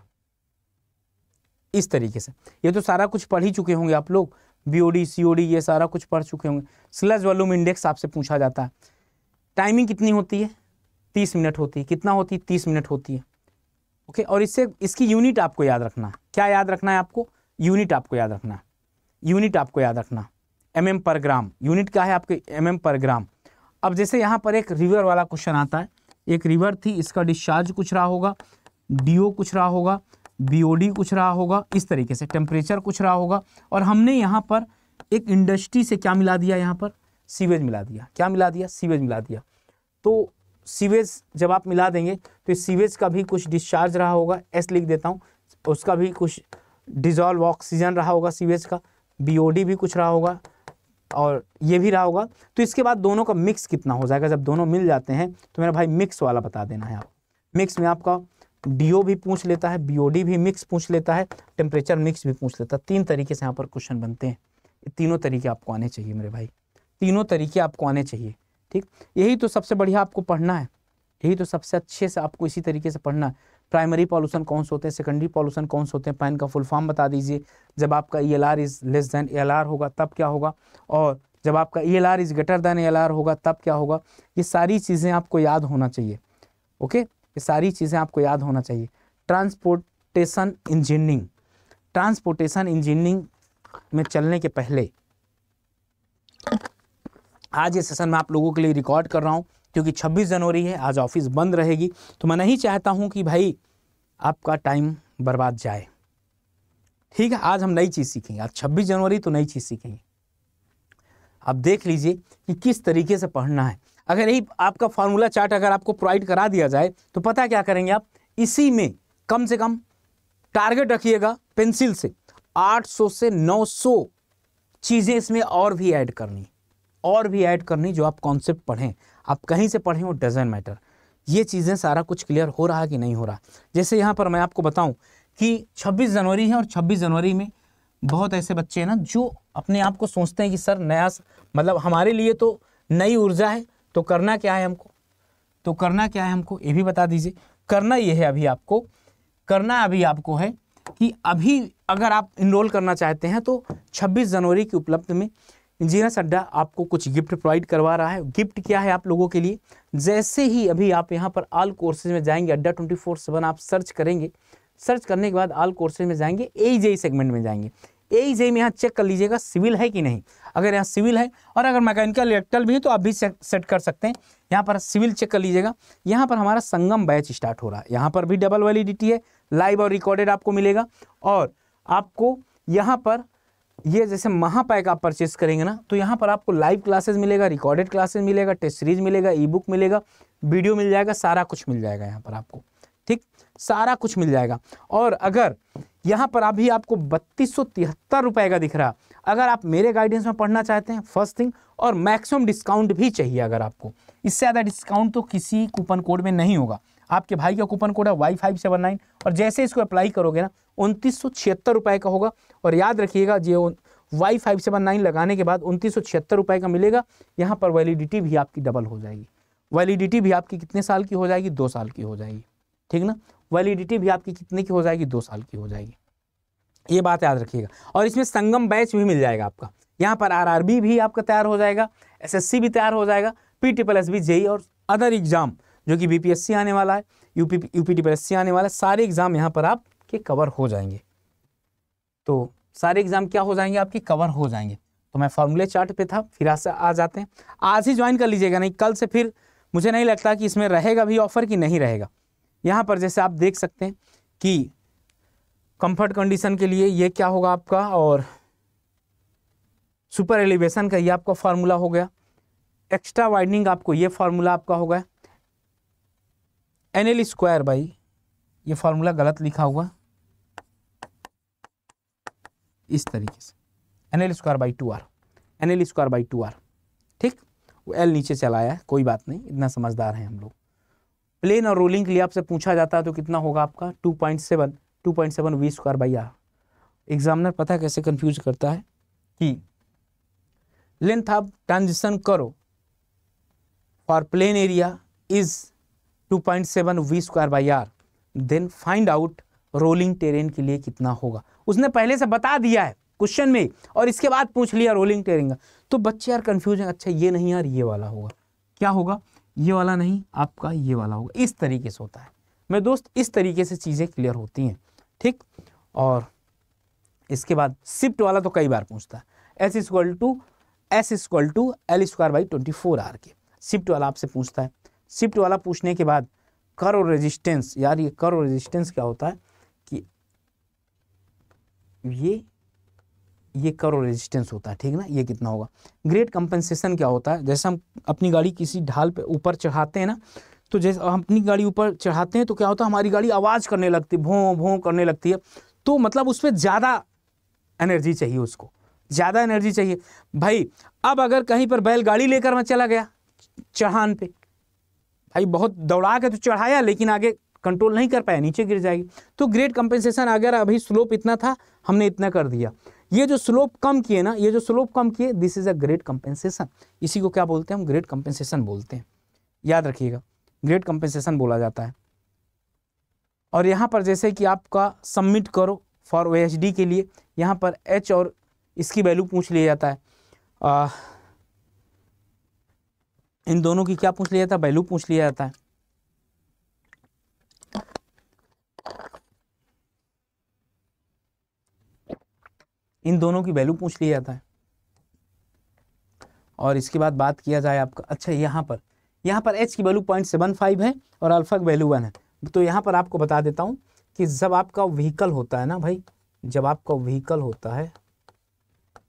इस तरीके से ये तो सारा कुछ पढ़ ही चुके होंगे आप लोग बीओडी सीओडी ये सारा कुछ पढ़ चुके होंगे स्लज वॉल्यूम इंडेक्स आपसे पूछा जाता है टाइमिंग कितनी होती है तीस मिनट होती है कितना होती है तीस मिनट होती है ओके और इससे इसकी यूनिट आपको याद रखना है क्या याद रखना है आपको यूनिट आपको याद रखना है यूनिट आपको याद रखना एम एम पर ग्राम यूनिट क्या है आपके एम एम पर ग्राम अब जैसे यहाँ पर एक रिवर वाला क्वेश्चन आता है एक रिवर थी इसका डिस्चार्ज कुछ रहा होगा डी कुछ रहा होगा बीओडी कुछ रहा होगा इस तरीके से टेम्परेचर कुछ रहा होगा और हमने यहाँ पर एक इंडस्ट्री से क्या मिला दिया यहाँ पर सीवेज मिला दिया क्या मिला दिया सीवेज मिला दिया तो सीवेज जब आप मिला देंगे तो इस सीवेज का भी कुछ डिस्चार्ज रहा होगा एस लिख देता हूँ उसका भी कुछ डिजॉल्व ऑक्सीजन रहा होगा सीवेज का बी भी कुछ रहा होगा और ये भी रहा होगा तो इसके बाद दोनों का मिक्स कितना हो जाएगा जब दोनों मिल जाते हैं तो मेरा भाई मिक्स वाला बता देना है आप मिक्स में आपका डीओ भी पूछ लेता है बीओडी भी मिक्स पूछ लेता है टेम्परेचर मिक्स भी पूछ लेता है तीन तरीके से यहाँ पर क्वेश्चन बनते हैं तीनों तरीके आपको आने चाहिए मेरे भाई तीनों तरीके आपको आने चाहिए ठीक यही तो सबसे बढ़िया आपको पढ़ना है यही तो सबसे अच्छे से आपको इसी तरीके से पढ़ना है प्राइमरी पॉल्यूशन कौन से होते हैं सेकेंडरी पॉल्यूशन कौन से होते हैं पैन का फुल फॉर्म बता दीजिए जब आपका E L R is less than L R होगा तब क्या होगा और जब आपका E L R is greater than L R होगा तब क्या होगा ये सारी चीज़ें आपको याद होना चाहिए ओके ये सारी चीज़ें आपको याद होना चाहिए ट्रांसपोर्टेशन इंजीनियरिंग ट्रांसपोर्टेशन इंजीनियरिंग में चलने के पहले आज ये सेशन में आप लोगों के लिए रिकॉर्ड कर रहा हूँ क्योंकि 26 जनवरी है आज ऑफिस बंद रहेगी तो मैं नहीं चाहता हूँ कि भाई आपका टाइम बर्बाद जाए ठीक है आज हम नई चीज़ सीखेंगे आज 26 जनवरी तो नई चीज़ सीखेंगे आप देख लीजिए कि किस तरीके से पढ़ना है अगर यही आपका फार्मूला चार्ट अगर आपको प्रोवाइड करा दिया जाए तो पता क्या करेंगे आप इसी में कम से कम टारगेट रखिएगा पेंसिल से 800 से 900 चीज़ें इसमें और भी ऐड करनी और भी ऐड करनी जो आप कॉन्सेप्ट पढ़ें आप कहीं से पढ़ें वो डजेंट मैटर ये चीज़ें सारा कुछ क्लियर हो रहा कि नहीं हो रहा जैसे यहाँ पर मैं आपको बताऊँ कि छब्बीस जनवरी है और छब्बीस जनवरी में बहुत ऐसे बच्चे हैं ना जो अपने आप को सोचते हैं कि सर नया मतलब हमारे लिए तो नई ऊर्जा है तो करना क्या है हमको तो करना क्या है हमको ये भी बता दीजिए करना ये है अभी आपको करना अभी आपको है कि अभी अगर आप इनरोल करना चाहते हैं तो 26 जनवरी की उपलब्ध में इंजीनियर अड्डा आपको कुछ गिफ्ट प्रोवाइड करवा रहा है गिफ्ट क्या है आप लोगों के लिए जैसे ही अभी आप यहाँ पर आल कोर्सेज में जाएंगे अड्डा ट्वेंटी फोर सेवन आप सर्च करेंगे सर्च करने के बाद आल कोर्सेज में जाएंगे ए सेगमेंट में जाएंगे ए जे में यहाँ चेक कर लीजिएगा सिविल है कि नहीं अगर यहाँ सिविल है और अगर मैकेनिकल इलेक्ट्रल भी है तो आप भी सेट कर सकते हैं यहाँ पर सिविल चेक कर लीजिएगा यहाँ पर हमारा संगम बैच स्टार्ट हो रहा है यहाँ पर भी डबल वैलिडिटी है लाइव और रिकॉर्डेड आपको मिलेगा और आपको यहाँ पर ये जैसे महापैक आप परचेस करेंगे ना तो यहाँ पर आपको लाइव क्लासेज मिलेगा रिकॉर्डेड क्लासेज मिलेगा टेस्ट सीरीज मिलेगा ई बुक मिलेगा वीडियो मिल जाएगा सारा कुछ मिल जाएगा यहाँ पर आपको ठीक सारा कुछ मिल जाएगा और अगर यहाँ पर अभी आपको बत्तीस सौ तिहत्तर का दिख रहा अगर आप मेरे गाइडेंस में पढ़ना चाहते हैं फर्स्ट थिंग और मैक्सिमम डिस्काउंट भी चाहिए अगर आपको इससे ज़्यादा डिस्काउंट तो किसी कूपन कोड में नहीं होगा आपके भाई का कूपन कोड है वाई फाइव सेवन नाइन और जैसे इसको अप्लाई करोगे ना उनतीस सौ छिहत्तर रुपए का होगा और याद रखिएगा जो वाई फाइव सेवन नाइन लगाने के बाद उनतीस सौ छिहत्तर रुपए का मिलेगा यहाँ पर वैलिडिटी भी आपकी डबल हो जाएगी वैलिडिटी भी आपकी कितने साल की हो जाएगी दो साल की हो जाएगी ठीक ना वैलिडिटी भी आपकी कितने की हो जाएगी दो साल की हो जाएगी ये बात याद रखिएगा और इसमें संगम बैच भी मिल जाएगा आपका यहाँ पर बी भी आपका तैयार हो जाएगा सी भी तैयार हो जाएगा P T plus B JE और अदर एग्ज़ाम जो कि बीपीएससी आने वाला है UP UP T plus C आने वाला है सारे एग्ज़ाम यहाँ पर आपके कवर हो जाएंगे तो सारे एग्ज़ाम क्या हो जाएंगे आपके कवर हो जाएंगे तो मैं फॉर्मूले चार्ट पे था फिर आज से आ जाते हैं आज ही ज्वाइन कर लीजिएगा नहीं कल से फिर मुझे नहीं लगता कि इसमें रहेगा भी ऑफ़र कि नहीं रहेगा यहाँ पर जैसे आप देख सकते हैं कि कंफर्ट कंडीशन के लिए ये क्या होगा आपका और सुपर एलिवेशन का ये आपका फार्मूला हो गया एक्स्ट्रा वाइडनिंग आपको ये फार्मूला आपका होगा एन एल स्क्वायर बाई ये फार्मूला गलत लिखा हुआ इस तरीके से N L square by two R N L square by two R ठीक वो एल नीचे चलाया कोई बात नहीं इतना समझदार है हम लोग प्लेन और रोलिंग के लिए आपसे पूछा जाता है तो कितना होगा आपका two point seven two point seven V square by R examiner पता कैसे कंफ्यूज करता है कि length of transition curve for plain area is two point seven V square by R then find out rolling terrain के लिए कितना होगा उसने पहले से बता दिया है क्वेश्चन में और इसके बाद पूछ लिया रोलिंग टेरेन का तो बच्चे यार कंफ्यूज है अच्छा ये नहीं यार ये वाला होगा क्या होगा ये वाला नहीं आपका ये वाला होगा इस तरीके से होता है मेरे दोस्त इस तरीके से चीज़ें क्लियर होती हैं ठीक और इसके बाद शिफ्ट वाला तो कई बार पूछता है S is equal to S is equal to L square by twenty four R के शिफ्ट वाला आपसे पूछता है शिफ्ट वाला पूछने के बाद कर और रेजिस्टेंस यार ये कर और रेजिस्टेंस क्या होता है कि ये ये करो रेजिस्टेंस होता है ठीक ना ये कितना होगा ग्रेट कंपनसेशन क्या होता है जैसे हम अपनी गाड़ी किसी ढाल पे ऊपर चढ़ाते हैं ना तो जैसे हम अपनी गाड़ी ऊपर चढ़ाते हैं तो क्या होता है हमारी गाड़ी आवाज़ करने लगती है भों भों करने लगती है तो मतलब उस पर ज़्यादा एनर्जी चाहिए उसको ज़्यादा एनर्जी चाहिए भाई अब अगर कहीं पर बैलगाड़ी लेकर मैं चला गया चढ़ान पे भाई बहुत दौड़ा के तो चढ़ाया लेकिन आगे कंट्रोल नहीं कर पाया नीचे गिर जाएगी तो ग्रेट कंपेंसेशन अगर अभी स्लोप इतना था हमने इतना कर दिया ये जो स्लोप कम किए ना ये जो स्लोप कम किए this is a grade compensation इसी को क्या बोलते हैं हम ग्रेट कंपेंसेशन बोलते हैं याद रखिएगा ग्रेट कंपेंसेशन बोला जाता है और यहाँ पर जैसे कि आपका सबमिट करो फॉर ओ के लिए यहाँ पर एच और इसकी वैल्यू पूछ लिया जाता है आ, इन दोनों की क्या पूछ लिया जाता है वैल्यू पूछ लिया जाता है इन दोनों की वैल्यू पूछ लिया जाता है और इसके बाद बात किया जाए आपका अच्छा यहाँ पर यहाँ पर एच की वैल्यू पॉइंट सेवन फाइव है और अल्फा की वैल्यू वन है तो यहाँ पर आपको बता देता हूँ कि जब आपका व्हीकल होता है ना भाई जब आपका व्हीकल होता है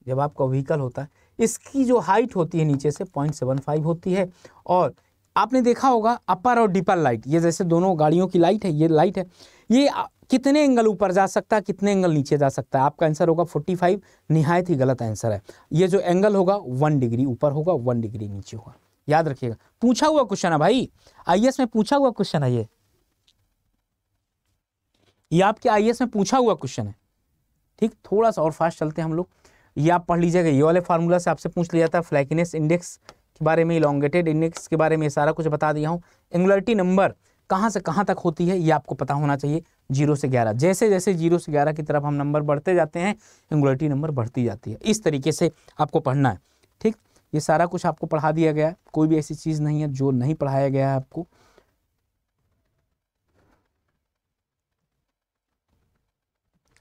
जब आपका व्हीकल होता है इसकी जो हाइट होती है नीचे से पॉइंट सेवन फाइव होती है और आपने देखा होगा अपर और डिपर लाइट ये जैसे दोनों गाड़ियों की लाइट है ये लाइट है ये कितने एंगल ऊपर जा सकता है कितने एंगल नीचे जा सकता है आपका आंसर होगा 45 निहायत ही गलत आंसर है ये जो एंगल होगा वन डिग्री ऊपर होगा वन डिग्री नीचे होगा याद रखिएगा पूछा हुआ क्वेश्चन है भाई आई में पूछा हुआ क्वेश्चन है ये ये आपके आई में पूछा हुआ क्वेश्चन है ठीक थोड़ा सा और फास्ट चलते हैं हम लोग ये आप पढ़ लीजिएगा ये वाले फार्मूला से आपसे पूछ लिया था फ्लैकिनेस इंडेक्स के बारे में इलांगेटेड इंडेक्स के बारे में सारा कुछ बता दिया हूँ एंगुलरिटी नंबर कहाँ से कहाँ तक होती है ये आपको पता होना चाहिए जीरो से ग्यारह जैसे जैसे जीरो से ग्यारह की तरफ हम नंबर बढ़ते जाते हैं एंगुलरिटी नंबर बढ़ती जाती है इस तरीके से आपको पढ़ना है ठीक ये सारा कुछ आपको पढ़ा दिया गया है कोई भी ऐसी चीज़ नहीं है जो नहीं पढ़ाया गया है आपको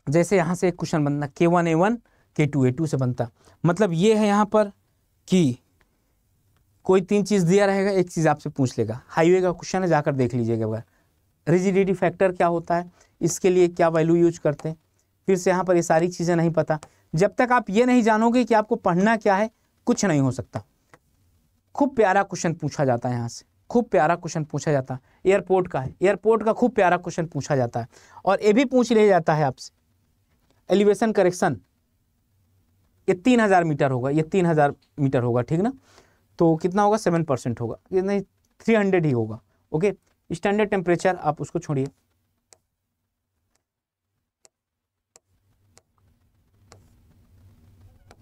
जैसे यहां से एक क्वेश्चन बनना K one A one K two A two से बनता मतलब ये है यहां पर कि कोई तीन चीज़ दिया रहेगा एक चीज़ आपसे पूछ लेगा हाईवे का क्वेश्चन है जाकर देख लीजिएगा रिजिडिटी फैक्टर क्या होता है इसके लिए क्या वैल्यू यूज करते हैं फिर से यहाँ पर ये सारी चीज़ें नहीं पता जब तक आप ये नहीं जानोगे कि आपको पढ़ना क्या है कुछ नहीं हो सकता खूब प्यारा क्वेश्चन पूछा जाता है यहाँ से खूब प्यारा क्वेश्चन पूछा जाता है एयरपोर्ट का है एयरपोर्ट का खूब प्यारा क्वेश्चन पूछा जाता है और ये भी पूछ लिया जाता है आपसे एलिवेशन करेक्शन ये तीन हज़ार मीटर होगा ये तीन हज़ार मीटर होगा ठीक ना तो कितना होगा सेवन परसेंट होगा नहीं थ्री हंड्रेड ही होगा ओके स्टैंडर्ड टेम्परेचर आप उसको छोड़िए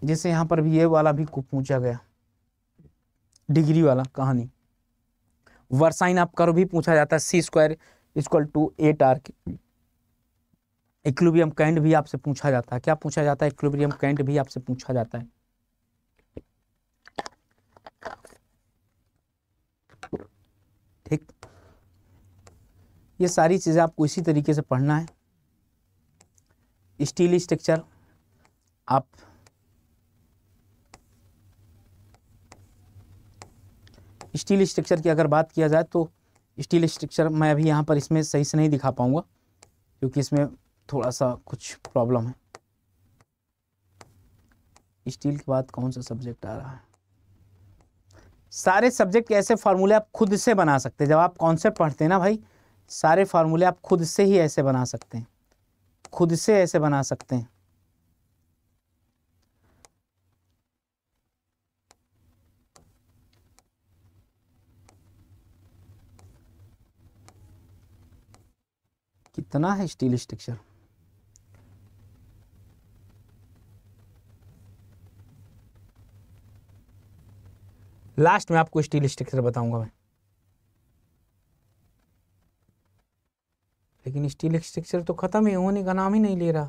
जैसे यहां पर भी ये वाला भी पूछा गया डिग्री वाला कहानी वर्साइन आप करो भी पूछा जाता है C square equal to eight R equilibrium कैंड भी आपसे पूछा जाता है क्या पूछा जाता है इक्लूबियम कैंड भी आपसे पूछा जाता है ये सारी चीज़ें आपको इसी तरीके से पढ़ना है स्टील स्ट्रक्चर आप स्टील स्ट्रक्चर की अगर बात किया जाए तो स्टील स्ट्रक्चर मैं अभी यहाँ पर इसमें सही से नहीं दिखा पाऊँगा क्योंकि इसमें थोड़ा सा कुछ प्रॉब्लम है स्टील के बाद कौन सा सब्जेक्ट आ रहा है सारे सब्जेक्ट ऐसे फार्मूले आप खुद से बना सकते हैं जब आप कॉन्सेप्ट पढ़ते हैं ना भाई सारे फार्मूले आप खुद से ही ऐसे बना सकते हैं खुद से ऐसे बना सकते हैं कितना है स्टील स्ट्रक्चर लास्ट में आपको स्टील स्ट्रक्चर बताऊंगा मैं लेकिन स्टील स्ट्रक्चर तो ख़त्म ही होने का नाम ही नहीं ले रहा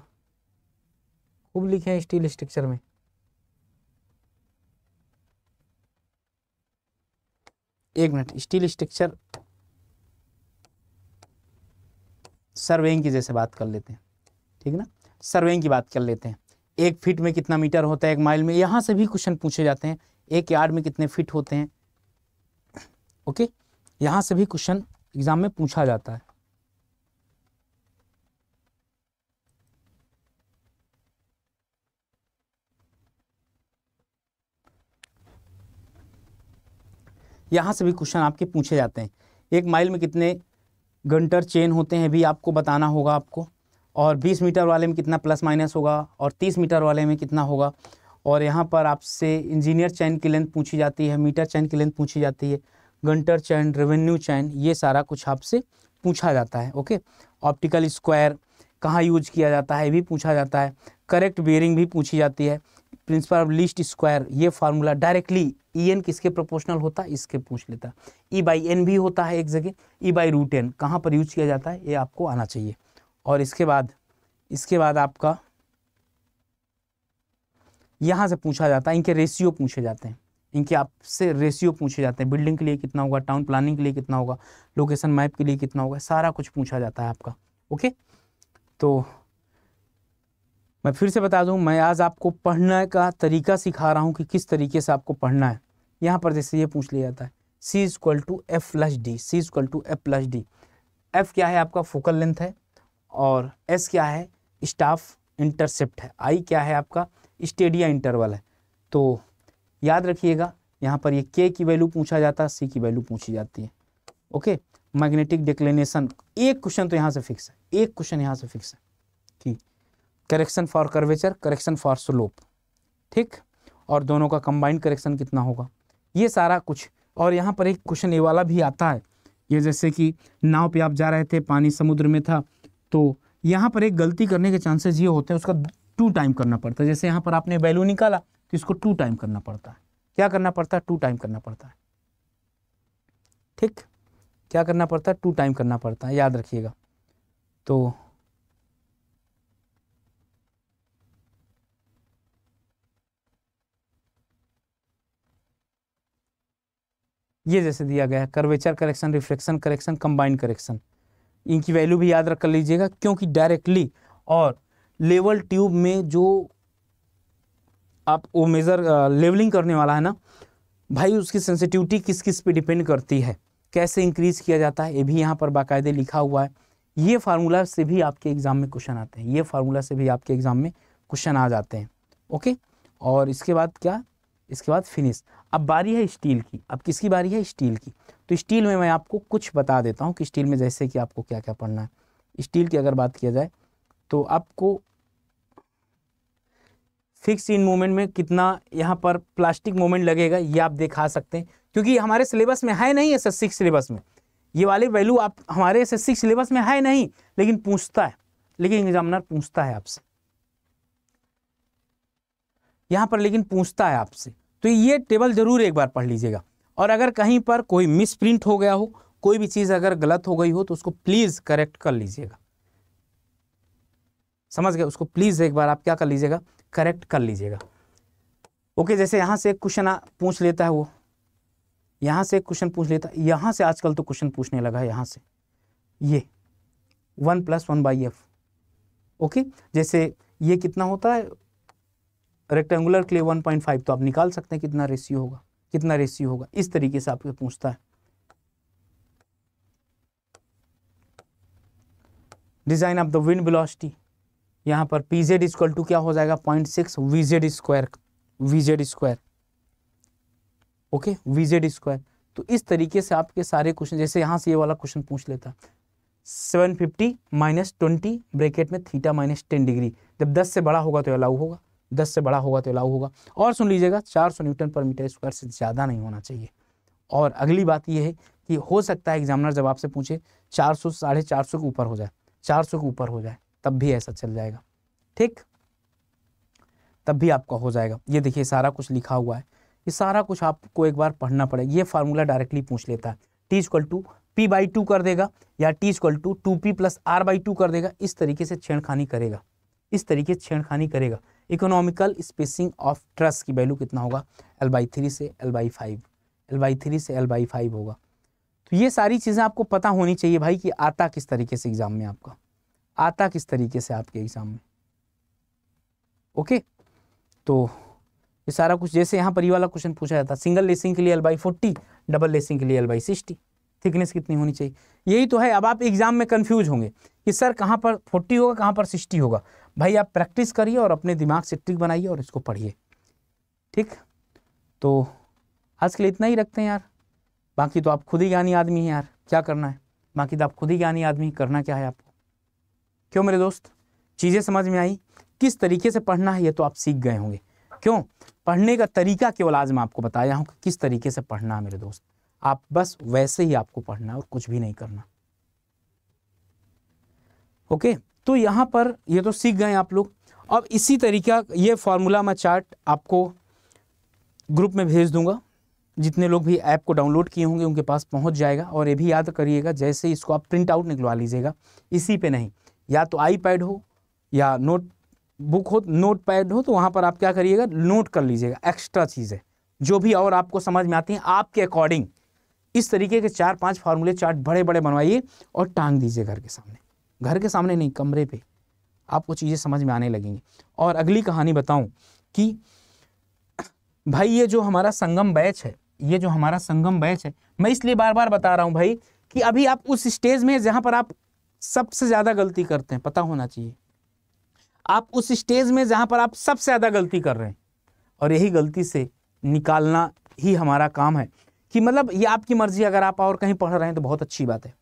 खूब लिखे हैं स्टील स्ट्रक्चर में एक मिनट स्टील स्ट्रक्चर सर्वेइंग की जैसे बात कर लेते हैं ठीक है ना सर्वेइंग की बात कर लेते हैं एक फीट में कितना मीटर होता है एक माइल में यहां से भी क्वेश्चन पूछे जाते हैं एक यार्ड में कितने फीट होते हैं ओके यहां से भी क्वेश्चन एग्जाम में पूछा जाता है यहाँ से भी क्वेश्चन आपके पूछे जाते हैं एक माइल में कितने घंटर चेन होते हैं भी आपको बताना होगा आपको और 20 मीटर वाले में कितना प्लस माइनस होगा और 30 मीटर वाले में कितना होगा और यहाँ पर आपसे इंजीनियर चैन की लेंथ पूछी जाती है मीटर चैन की लेंथ पूछी जाती है घंटर चैन रेवेन्यू चैन ये सारा कुछ आपसे पूछा जाता है ओके ऑप्टिकल स्क्वायर कहाँ यूज किया जाता है भी पूछा जाता है करेक्ट बेयरिंग भी पूछी जाती है प्रिंसिपल ऑफ लीस्ट स्क्वायर ये फार्मूला डायरेक्टली ई एन किसके प्रोपोर्शनल होता है इसके पूछ लेता है ई बाई एन भी होता है एक जगह ई बाई रूट एन कहाँ पर यूज किया जाता है ये आपको आना चाहिए और इसके बाद इसके बाद आपका यहाँ से पूछा जाता है इनके रेशियो पूछे जाते हैं इनके आपसे रेशियो पूछे जाते हैं बिल्डिंग के लिए कितना होगा टाउन प्लानिंग के लिए कितना होगा लोकेशन मैप के लिए कितना होगा सारा कुछ पूछा जाता है आपका ओके तो मैं फिर से बता दूं मैं आज आपको पढ़ने का तरीका सिखा रहा हूं कि किस तरीके से आपको पढ़ना है यहाँ पर जैसे ये पूछ लिया जाता है C is equal to F plus D C is equal to F plus D F क्या है आपका फोकल लेंथ है और एस क्या है स्टाफ इंटरसेप्ट है आई क्या है आपका स्टेडिया इंटरवल है तो याद रखिएगा यहाँ पर ये के की वैल्यू पूछा जाता है सी की वैल्यू पूछी जाती है ओके मैग्नेटिक डिक्लेनेशन एक क्वेश्चन तो यहाँ से फिक्स है एक क्वेश्चन यहाँ से फिक्स है ठीक correction for curvature correction for slope ठीक और दोनों का कंबाइंड करेक्शन कितना होगा ये सारा कुछ और यहाँ पर एक क्वेश्चन ये वाला भी आता है ये जैसे कि नाव पे आप जा रहे थे पानी समुद्र में था तो यहाँ पर एक गलती करने के चांसेस ये होते हैं उसका टू टाइम करना पड़ता है जैसे यहाँ पर आपने वैल्यू निकाला तो इसको टू टाइम करना पड़ता है क्या करना पड़ता है टू टाइम करना पड़ता है ठीक क्या करना पड़ता है टू टाइम करना पड़ता है याद रखिएगा तो ये जैसे दिया गया है curvature correction reflection correction combined correction इनकी वैल्यू भी याद रख कर लीजिएगा क्योंकि डायरेक्टली और लेवल ट्यूब में जो आप वो मेज़र लेवलिंग करने वाला है ना भाई उसकी सेंसिटिविटी किस किस पे डिपेंड करती है कैसे इंक्रीज़ किया जाता है ये भी यहाँ पर बाकायदे लिखा हुआ है ये फार्मूला से भी आपके एग्ज़ाम में क्वेश्चन आते हैं ये फार्मूला से भी आपके एग्ज़ाम में क्वेश्चन आ जाते हैं ओके और इसके बाद क्या इसके बाद फिनिश अब बारी है स्टील की अब किसकी बारी है स्टील की तो स्टील में मैं आपको कुछ बता देता हूँ कि स्टील में जैसे कि आपको क्या क्या पढ़ना है स्टील की अगर बात किया जाए तो आपको फिक्स इन मोमेंट में कितना यहाँ पर प्लास्टिक मोमेंट लगेगा ये आप दिखा सकते हैं क्योंकि हमारे सिलेबस में है नहीं एस एस सिलेबस में ये वाले वैल्यू आप हमारे एस एस सिलेबस में है नहीं लेकिन पूछता है लेकिन एग्जामिनर पूछता है आपसे यहाँ पर लेकिन पूछता है आपसे तो ये टेबल ज़रूर एक बार पढ़ लीजिएगा और अगर कहीं पर कोई मिस प्रिंट हो गया हो कोई भी चीज़ अगर गलत हो गई हो तो उसको प्लीज़ करेक्ट कर लीजिएगा समझ गए उसको प्लीज़ एक बार आप क्या कर लीजिएगा करेक्ट कर लीजिएगा ओके जैसे यहाँ से एक क्वेश्चन पूछ लेता है वो यहाँ से क्वेश्चन पूछ लेता है यहाँ से आजकल तो क्वेश्चन पूछने लगा है यहाँ से ये one plus one by F okay जैसे ये कितना होता है रेक्टेंगुलर के लिए 1.5 तो आप निकाल सकते हैं कितना रेशियो होगा कितना रेशियो होगा इस तरीके से आपसे पूछता है design of the wind velocity यहां पर पीजेड इक्वल टू क्या हो जाएगा point six V Z square V Z square okay V Z square तो इस तरीके से आपके सारे क्वेश्चन जैसे यहां से ये वाला क्वेश्चन पूछ लेता seven fifty minus twenty bracket में थीटा माइनस टेन डिग्री जब दस से बड़ा होगा तो अलाउ होगा दस से बड़ा होगा तो अलाउ होगा और सुन लीजिएगा चार सौ न्यूटन पर मीटर स्क्वायर से ज़्यादा नहीं होना चाहिए और अगली बात यह है कि हो सकता है एग्जामिनर जब आपसे पूछे चार सौ साढ़े चार सौ के ऊपर हो जाए चार सौ के ऊपर हो जाए तब भी ऐसा चल जाएगा ठीक तब भी आपका हो जाएगा ये देखिए सारा कुछ लिखा हुआ है ये सारा कुछ आपको एक बार पढ़ना पड़ेगा ये फार्मूला डायरेक्टली पूछ लेता है T equal to P by two कर देगा या T equal to two P plus R by two कर देगा इस तरीके से छेड़खानी करेगा इस तरीके से छेड़खानी करेगा इकोनॉमिकल स्पेसिंग ऑफ ट्रस की वैल्यू कितना होगा एल बाई थ्री से L by five L by three से एल बाई फाइव होगा तो ये सारी चीज़ें आपको पता होनी चाहिए भाई कि आता किस तरीके से एग्ज़ाम में आपका आता किस तरीके से आपके एग्ज़ाम में ओके तो ये सारा कुछ जैसे यहाँ पर ये वाला क्वेश्चन पूछा जाता सिंगल लेसिंग के लिए L by forty double lacing के लिए एल बाई सिक्सटी थिकनेस कितनी होनी चाहिए यही तो है अब आप एग्ज़ाम में कन्फ्यूज होंगे कि सर कहाँ पर फोर्टी होगा कहाँ पर सिक्सटी होगा भाई आप प्रैक्टिस करिए और अपने दिमाग से ट्रिक बनाइए और इसको पढ़िए ठीक तो आज के लिए इतना ही रखते हैं यार बाकी तो आप खुद ही ज्ञानी आदमी हैं यार क्या करना है बाकी तो आप खुद ही ज्ञानी आदमी करना क्या है आपको क्यों मेरे दोस्त चीज़ें समझ में आई किस तरीके से पढ़ना है ये तो आप सीख गए होंगे क्यों पढ़ने का तरीका केवल आज मैं आपको बताया हूँ कि किस तरीके से पढ़ना है मेरे दोस्त आप बस वैसे ही आपको पढ़ना है और कुछ भी नहीं करना ओके तो यहाँ पर ये तो सीख गए आप लोग अब इसी तरीका ये फार्मूला मैं चार्ट आपको ग्रुप में भेज दूंगा जितने लोग भी ऐप को डाउनलोड किए होंगे उनके पास पहुंच जाएगा और ये भी याद करिएगा जैसे इसको आप प्रिंट आउट निकलवा लीजिएगा इसी पे नहीं या तो आईपैड हो या नोट बुक हो नोट पैड हो तो वहाँ पर आप क्या करिएगा नोट कर लीजिएगा एक्स्ट्रा चीज़ें जो भी और आपको समझ में आती हैं आपके अकॉर्डिंग इस तरीके के चार पाँच फार्मूले चार्ट बड़े बड़े बनवाइए और टांग दीजिए घर के सामने घर के सामने नहीं कमरे पे आपको चीज़ें समझ में आने लगेंगी और अगली कहानी बताऊं कि भाई ये जो हमारा संगम बैच है ये जो हमारा संगम बैच है मैं इसलिए बार बार बता रहा हूँ भाई कि अभी आप उस स्टेज में जहाँ पर आप सबसे ज़्यादा गलती करते हैं पता होना चाहिए आप उस स्टेज में जहाँ पर आप सबसे ज़्यादा गलती कर रहे हैं और यही गलती से निकालना ही हमारा काम है कि मतलब ये आपकी मर्ज़ी अगर आप और कहीं पढ़ रहे हैं तो बहुत अच्छी बात है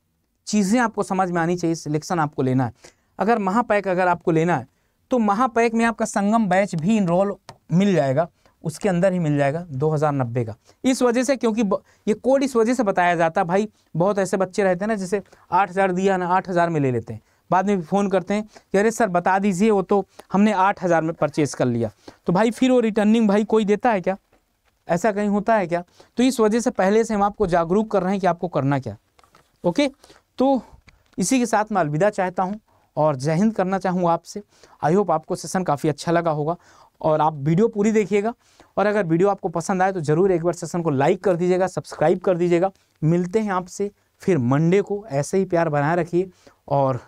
चीज़ें आपको समझ में आनी चाहिए सिलेक्शन आपको लेना है अगर महापैक अगर आपको लेना है तो महापैक में आपका संगम बैच भी इनरोल मिल जाएगा उसके अंदर ही मिल जाएगा नब्बे का इस वजह से क्योंकि ये कोड इस वजह से बताया जाता है भाई बहुत ऐसे बच्चे रहते हैं ना जैसे हज़ार दिया ना हज़ार में ले लेते हैं बाद में फ़ोन करते हैं कि अरे सर बता दीजिए वो तो हमने आठ हज़ार में परचेज़ कर लिया तो भाई फिर वो रिटर्निंग भाई कोई देता है क्या ऐसा कहीं होता है क्या तो इस वजह से पहले से हम आपको जागरूक कर रहे हैं कि आपको करना क्या ओके तो इसी के साथ मैं अलविदा चाहता हूँ और जय हिंद करना चाहूँगा आपसे आई होप आपको सेशन काफ़ी अच्छा लगा होगा और आप वीडियो पूरी देखिएगा और अगर वीडियो आपको पसंद आए तो ज़रूर एक बार सेशन को लाइक कर दीजिएगा सब्सक्राइब कर दीजिएगा मिलते हैं आपसे फिर मंडे को ऐसे ही प्यार बनाए रखिए और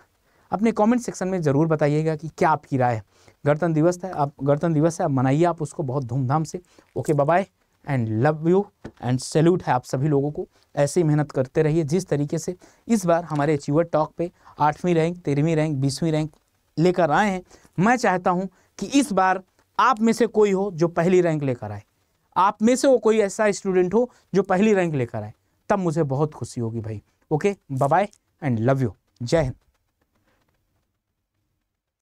अपने कमेंट सेक्शन में ज़रूर बताइएगा कि क्या आपकी राय है गणतंत्र दिवस है आप गणतंत्र दिवस है आप मनाइए आप उसको बहुत धूमधाम से okay bye and love you and salute है आप सभी लोगों को ऐसे ही मेहनत करते रहिए जिस तरीके से इस बार हमारे अचीवर टॉक पे आठवीं रैंक तेरहवीं रैंक बीसवीं रैंक लेकर आए हैं मैं चाहता हूं कि इस बार आप में से कोई हो जो पहली रैंक लेकर आए आप में से वो कोई ऐसा स्टूडेंट हो जो पहली रैंक लेकर आए तब मुझे बहुत खुशी होगी भाई okay bye and love you जय हिंद